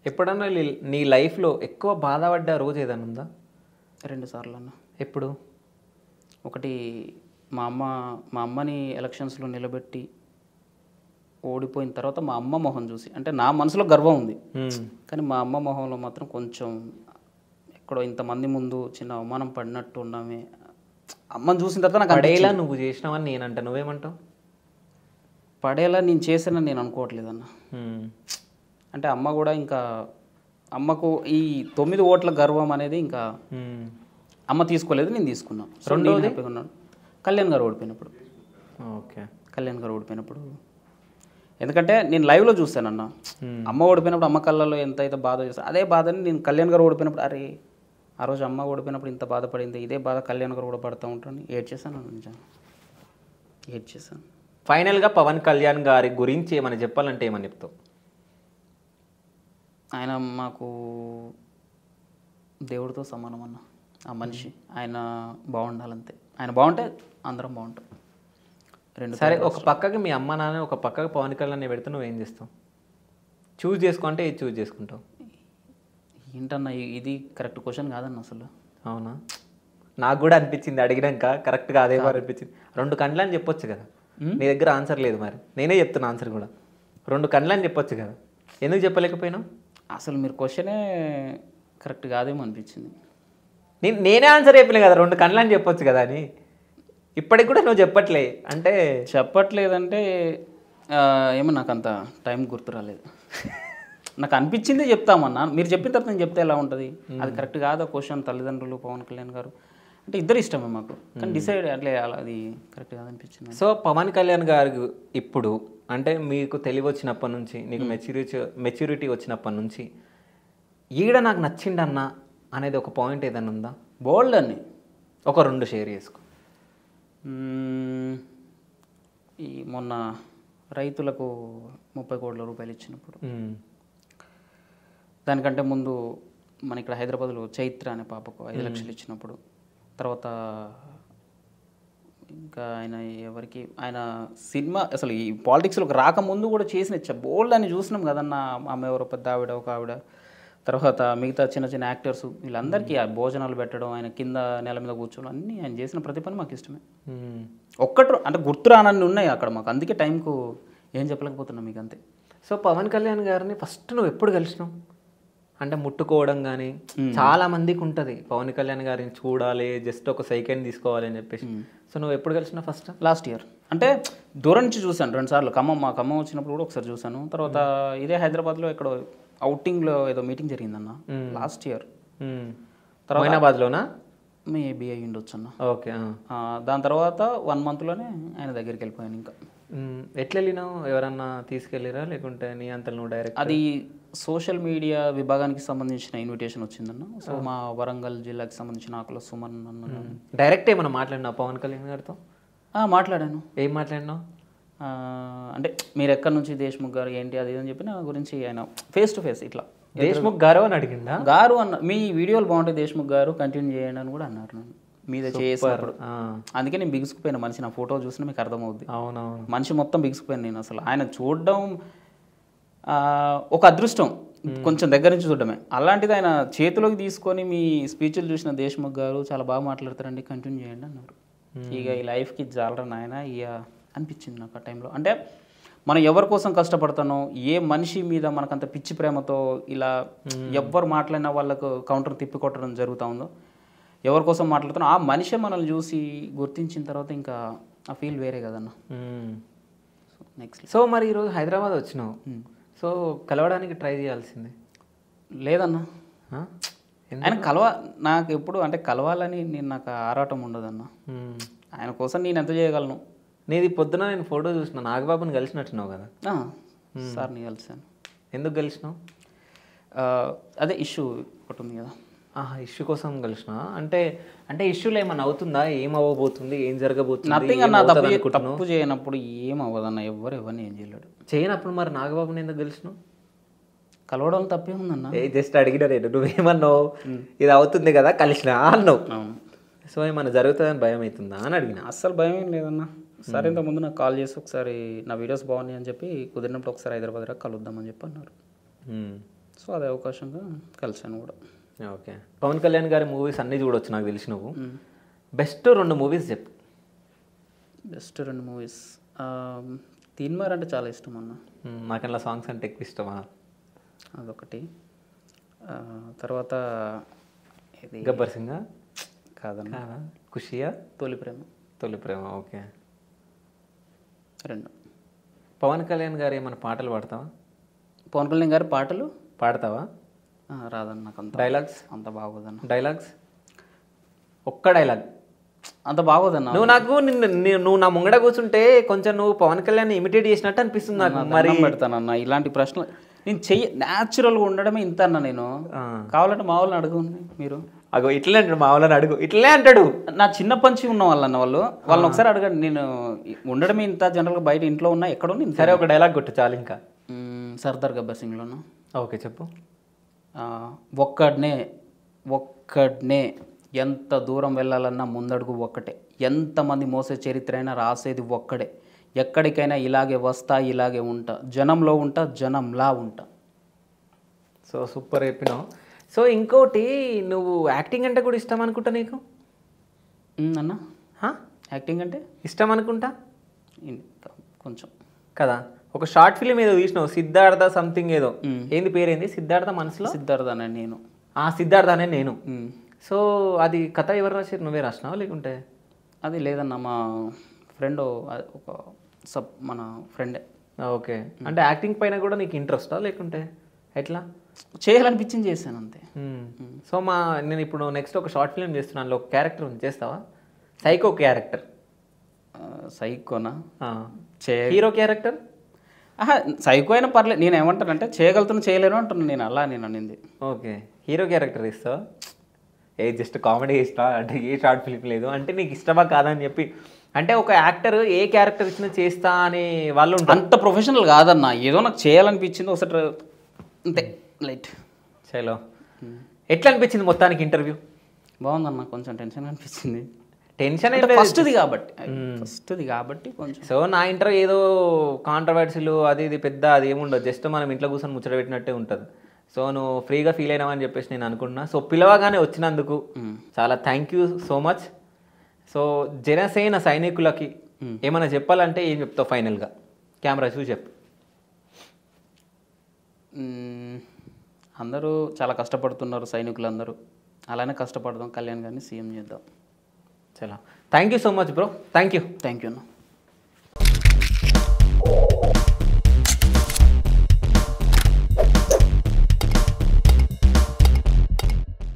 ఎప్పుడన్నా నీ లైఫ్లో ఎక్కువ బాధపడ్డ రోజు ఏదైనా ఉందా రెండు సార్లు అన్న ఎప్పుడు ఒకటి మా అమ్మ మా అమ్మని ఎలక్షన్స్లో నిలబెట్టి ఓడిపోయిన తర్వాత మా అమ్మ మొహం చూసి అంటే నా మనసులో గర్వం ఉంది కానీ మా అమ్మ మొహంలో మాత్రం కొంచెం ఎక్కడో ఇంతమంది ముందు చిన్న అవమానం పడినట్టు ఉన్నామే అమ్మని చూసిన తర్వాత నాకు పడేలా నువ్వు చేసినావని నేను అంట నువ్వేమంటావు పడేలా నేను చేసానని నేను అనుకోవట్లేదు అన్న అంటే అమ్మ కూడా ఇంకా అమ్మకు ఈ తొమ్మిది ఓట్ల గర్వం అనేది ఇంకా అమ్మ తీసుకోలేదు నేను తీసుకున్నాను రెండు కళ్యాణ్ గారు ఓడిపోయినప్పుడు ఓకే కళ్యాణ్ గారు ఓడిపోయినప్పుడు ఎందుకంటే నేను లైవ్లో అన్న hmm. అమ్మ ఓడిపోయినప్పుడు అమ్మ కళ్ళలో ఎంత అయితే బాధ చేస్తాను అదే బాధని నేను కళ్యాణ్ గారు ఓడిపోయినప్పుడు అరే ఆ రోజు అమ్మ ఓడిపోయినప్పుడు ఇంత బాధపడింది ఇదే బాధ కళ్యాణ్ గారు కూడా పడుతూ ఉంటాను ఏడ్ చేశాను నిజం ఏడ్ చేశాను ఫైనల్గా పవన్ కళ్యాణ్ గారి గురించి ఏమైనా చెప్పాలంటే ఏమని చెప్తావు ఆయన మాకు దేవుడితో సమానం అన్న ఆ మనిషి ఆయన బాగుండాలంతే ఆయన బాగుంటే అందరం బాగుంటాం రెండు సరే ఒక పక్కకి మీ అమ్మ నాన్న ఒక పక్కకి పవన్ కళ్యాణ్ పెడితే నువ్వు ఏం చేస్తావు చూస్ చేసుకుంటే ఇది చూస్ చేసుకుంటావు ఏంటన్నా ఇది కరెక్ట్ క్వశ్చన్ కాదన్న అసలు అవునా నాకు కూడా అనిపించింది అడిగినాక కరెక్ట్ కాదేమో అనిపించింది రెండు కండ్లు అని చెప్పొచ్చు కదా నీ దగ్గర ఆన్సర్ లేదు మరి నేనే చెప్తున్నా ఆన్సర్ కూడా రెండు కండ్లు అని చెప్పొచ్చు కదా ఎందుకు చెప్పలేకపోయినా అసలు మీరు క్వశ్చనే కరెక్ట్ కాదేమో అనిపించింది నేను నేనే ఆన్సర్ చెప్పలే కదా రెండు కండ్లు అని చెప్పొచ్చు కదా అని ఇప్పటికి కూడా నువ్వు చెప్పట్లే అంటే చెప్పట్లేదంటే ఏమో నాకు అంత టైం గుర్తు రాలేదు నాకు అనిపించిందే చెప్తామన్నా మీరు చెప్పిన తర్వాత నేను చెప్తే ఎలా ఉంటుంది అది కరెక్ట్ కాదా క్వశ్చన్ తల్లిదండ్రులు పవన్ కళ్యాణ్ గారు అంటే ఇద్దరు ఇష్టమే మాకు కానీ డిసైడ్ అట్లే అది కరెక్ట్ కాదనిపించింది సో పవన్ కళ్యాణ్ గారు ఇప్పుడు అంటే మీకు తెలివి వచ్చినప్పటి నుంచి నీకు మెచ్యూరిటీ మెచ్యూరిటీ వచ్చినప్పటి నుంచి ఈడ నాకు నచ్చిండన్నా అనేది ఒక పాయింట్ ఏదన్నా ఉందా బోల్డ్ అని ఒక రెండు షేర్ చేసుకో ఈ మొన్న రైతులకు ముప్పై కోట్ల రూపాయలు ఇచ్చినప్పుడు దానికంటే ముందు మన ఇక్కడ హైదరాబాద్లో చైత్ర అనే పాపకు ఐదు లక్షలు ఇచ్చినప్పుడు తర్వాత ఇంకా ఆయన ఎవరికి ఆయన సినిమా అసలు ఈ పాలిటిక్స్లోకి రాకముందు కూడా చేసిన బోల్డ్ అని చూసినాం కదన్న ఆమె ఎవరో పెద్ద ఆవిడ ఒక ఆవిడ తర్వాత మిగతా చిన్న చిన్న యాక్టర్స్ వీళ్ళందరికీ ఆ భోజనాలు పెట్టడం ఆయన కింద నెల మీద కూర్చోవడం అన్నీ ఆయన చేసిన ప్రతి పని మాకు ఇష్టమే ఒక్కటి అంటే గుర్తురానన్నీ ఉన్నాయి అక్కడ మాకు అందుకే టైంకు ఏం చెప్పలేకపోతున్నాం మీకు అంతే సో పవన్ కళ్యాణ్ గారిని ఫస్ట్ నువ్వు ఎప్పుడు కలిసినావు అంటే ముట్టుకోవడం కానీ చాలా మందికి ఉంటుంది పవన్ కళ్యాణ్ గారిని చూడాలి జస్ట్ ఒక సెకండ్ తీసుకోవాలి అని చెప్పేసి సో నువ్వు ఎప్పుడు కలిసినావు ఫస్ట్ లాస్ట్ ఇయర్ అంటే దూరం నుంచి చూశాను రెండు సార్లు ఖమ్మం మా ఖమ్మం వచ్చినప్పుడు కూడా ఒకసారి చూశాను తర్వాత ఇదే హైదరాబాద్లో ఎక్కడో అవుటింగ్లో ఏదో మీటింగ్ జరిగిందన్న లాస్ట్ hmm. Year hmm. తర్వాత హైదరాబాద్లోనా మేబీ అయ్యి ఉండొచ్చు అన్న ఓకే దాని తర్వాత వన్ మంత్లోనే ఆయన దగ్గరికి వెళ్ళిపోయాను ఇంకా hmm. ఎట్లా వెళ్ళినావు ఎవరన్నా తీసుకెళ్ళిరా లేకుంటే నీ అంతలు నువ్వు డైరెక్ట్ అది సోషల్ మీడియా విభాగానికి సంబంధించిన ఇన్విటేషన్ వచ్చిందన్న సో మా వరంగల్ జిల్లాకి సంబంధించిన ఆకుల సుమన్ అన్న డైరెక్ట్ ఏమన్నా మాట్లాడినా పవన్ కళ్యాణ్ గారితో మాట్లాడాను ఏం మాట్లాడినావు అంటే మీరు ఎక్కడి నుంచి దేశ్ముఖ్ గారు ఏంటి అది అని చెప్పి నా గురించి ఆయన ఫేస్ టు ఫేస్ ఇట్లా దేశ్ముఖ్ గారు అని అడిగిందా గారు అన్న మీ వీడియోలు బాగుంటాయి దేశ్ముఖ్ గారు కంటిన్యూ చేయండి అని కూడా అన్నారు నన్ను మీద చేసినప్పుడు అందుకే నేను బిగుసుకుపోయాను మనిషి నా ఫోటో చూసినా మీకు అర్థమవుద్ది అవునవును మనిషి మొత్తం బిగుసుకుపోయాను నేను అసలు ఆయన చూడడం ఒక అదృష్టం కొంచెం దగ్గర నుంచి చూడడమే అలాంటిది ఆయన చేతిలోకి తీసుకొని మీ స్పీచ్లు చూసిన దేశ్ముఖ్ గారు చాలా బాగా మాట్లాడతారండి కంటిన్యూ చేయండి అన్నారు ఇక ఈ లైఫ్కి జాలరా నాయన ఇక అనిపించింది నాకు ఆ టైంలో అంటే మనం ఎవరి కోసం కష్టపడతాను ఏ మనిషి మీద మనకంత పిచ్చి ప్రేమతో ఇలా ఎవ్వరు మాట్లాడిన వాళ్ళకు కౌంటర్ తిప్పి కొట్టడం జరుగుతూ ఉందో ఎవరి కోసం మాట్లాడుతున్నా ఆ మనిషే మనల్ని చూసి గుర్తించిన తర్వాత ఇంకా ఆ ఫీల్ వేరే కదన్న నెక్స్ట్ సో మరి ఈరోజు హైదరాబాద్ వచ్చినావు సో కలవడానికి ట్రై చేయాల్సింది లేదన్న ఆయన కలవ నాకు ఎప్పుడు అంటే కలవాలని నేను నాకు ఆరాటం ఉండదన్న ఆయన కోసం నేను ఎంత చేయగలను నీది పొద్దున నేను ఫోటో చూసిన నాగబాబుని కలిసినట్టున్నావు కదా సార్ని కలిసాను ఎందుకు కలిసినావు అదే ఇష్యూ ఒకటి ఉంది కదా ఇష్యూ కోసం కలిసిన అంటే అంటే ఇష్యూలో ఏమన్నా అవుతుందా ఏం అవ్వబోతుంది ఏం జరగబోతుంది తప్పు చేయనప్పుడు ఏం అవ్వదన్న ఎవరు ఎవరిని ఏం చేయలేడు చేయనప్పుడు మరి నాగబాబుని ఎందుకు గెలిచినావు కలవడం తప్పే ఉందన్న జస్ట్ అడిగిన నేను నువ్వేమన్నావు ఇది అవుతుంది కదా కలిసిన అన్నావు సో ఏమన్నా జరుగుతుందని భయం అవుతుందా అని అడిగిన అస్సలు భయం ఏం లేదన్నా సార్ ఇంతకుముందు నాకు కాల్ చేసి ఒకసారి నా వీడియోస్ బాగున్నాయి అని చెప్పి కుదిరినప్పుడు ఒకసారి హైదరాబాద్ రా కలుద్దామని చెప్పి అన్నారు సో అదే అవకాశంగా కలిశాను కూడా ఓకే పవన్ కళ్యాణ్ గారి మూవీస్ అన్నీ చూడొచ్చు నాకు తెలిసి నువ్వు బెస్ట్ రెండు మూవీస్ చెప్పు బెస్ట్ రెండు మూవీస్ తీన్మార్ అంటే చాలా ఇష్టం అన్న నాకు అలా సాంగ్స్ అంటే ఎక్కువ ఇష్టమా అదొకటి తర్వాత గబ్బర్ సింగ్ కాదన్నా ఖుషియా తొలి ప్రేమ తొలి ప్రేమ ఓకే రెండు పవన్ కళ్యాణ్ గారు ఏమైనా పాటలు పాడతావా పవన్ కళ్యాణ్ గారు పాటలు పాడతావా రాదన్న నాకు అంత డైలాగ్స్ అంత బాగోదన్న డైలాగ్స్ ఒక్క డైలాగ్ అంత బాగోదన్న నువ్వు నాకు నువ్వు నా ముంగడ కూర్చుంటే కొంచెం నువ్వు పవన్ కళ్యాణ్ ఇమిటేట్ చేసినట్టు అనిపిస్తుంది నాకు మరి పెడతానన్న ఇలాంటి ప్రశ్నలు నేను చెయ్యి న్యాచురల్గా ఉండడమే ఇంత అన్న నేను కావాలంటే మా వాళ్ళని అడుగు మీరు అగో ఇట్లే అంటాడు మా వాళ్ళని అడుగు ఇట్లే అంటాడు నా చిన్న పంచి ఉన్న వాళ్ళు అన్న వాళ్ళు వాళ్ళని ఒకసారి అడగండి నేను ఉండడం ఇంత జనరల్గా బయట ఇంట్లో ఉన్నా ఎక్కడ ఉంది సరే ఒక డైలాగ్ కొట్టు చాలు ఇంకా సర్దార్ గబ్బర్ సింగ్లోను ఓకే చెప్పు ఒక్కడనే ఒక్కడనే ఎంత దూరం వెళ్ళాలన్నా ముందడుగు ఒక్కటే ఎంతమంది మోసే చరిత్ర అయినా రాసేది ఒక్కడే ఎక్కడికైనా ఇలాగే వస్తా ఇలాగే ఉంటా జనంలో ఉంటా జనంలా ఉంటా సో సూపర్ చెప్పినావు సో ఇంకోటి నువ్వు యాక్టింగ్ అంటే కూడా ఇష్టం అనుకుంటా నీకు అన్న యాక్టింగ్ అంటే ఇష్టం అనుకుంటా కొంచెం కదా ఒక షార్ట్ ఫిలిం ఏదో తీసినావు సిద్ధార్థ సంథింగ్ ఏదో ఏంది పేరేంది సిద్ధార్థ మనసులో సిద్ధార్థ అనే నేను ఆ సిద్ధార్థ అనే నేను సో అది కథ ఎవరు రాసారు నువ్వే రాసినావా లేకుంటే అది లేదన్న మా ఫ్రెండ్ ఒక సబ్ మన ఫ్రెండే ఓకే అంటే యాక్టింగ్ పైన కూడా నీకు ఇంట్రెస్టా లేకుంటే ఎట్లా చేయాలనిపించింది చేశాను అంతే సో మా నేను ఇప్పుడు నెక్స్ట్ ఒక షార్ట్ ఫిల్మ్ చేస్తున్నాను ఒక క్యారెక్టర్ ఉంది చేస్తావా సైకో క్యారెక్టర్ సైకోనా చే హీరో క్యారెక్టర్ సైకో అయినా పర్లేదు నేను ఏమంటానంటే చేయగలుగుతున్నా చేయలేను అంటున్నాను నేను అలా నేను అనింది ఓకే హీరో క్యారెక్టర్ ఇస్తావా ఏ జస్ట్ కామెడీ ఇస్తా అంటే ఏ షార్ట్ ఫిల్మ్ లేదు అంటే నీకు ఇష్టమా కాదా అని చెప్పి అంటే ఒక యాక్టర్ ఏ క్యారెక్టర్ ఇచ్చినా చేస్తా అని వాళ్ళు అంత ప్రొఫెషనల్ కాదన్న ఏదో నాకు చేయాలనిపించింది ఒకసారి అంతే లైట్ చలో ఎట్లా అనిపించింది మొత్తానికి ఇంటర్వ్యూ బాగుందన్న కొంచెం టెన్షన్ అనిపించింది టెన్షన్ అయితే ఫస్ట్ది కాబట్టి ఫస్ట్ది కాబట్టి కొంచెం సో నా ఇంటర్వ్యూ ఏదో కాంట్రవర్సీలు అది ఇది పెద్ద అది ఏముండదు జస్ట్ మనం ఇంట్లో కూర్చొని ముచ్చట పెట్టినట్టే ఉంటుంది సో నువ్వు ఫ్రీగా ఫీల్ అయినావని చెప్పేసి నేను అనుకుంటున్నా సో పిలవగానే వచ్చినందుకు చాలా thank you so much so Janasena సైనికులకి ఏమైనా చెప్పాలంటే ఏం చెప్తావు ఫైనల్గా కెమెరా చూసి చెప్పు అందరూ చాలా కష్టపడుతున్నారు సైనికులందరూ అలానే కష్టపడదాం కళ్యాణ్ గారిని సీఎం చేద్దాం చాలా thank you so much bro thank you thank you అన్న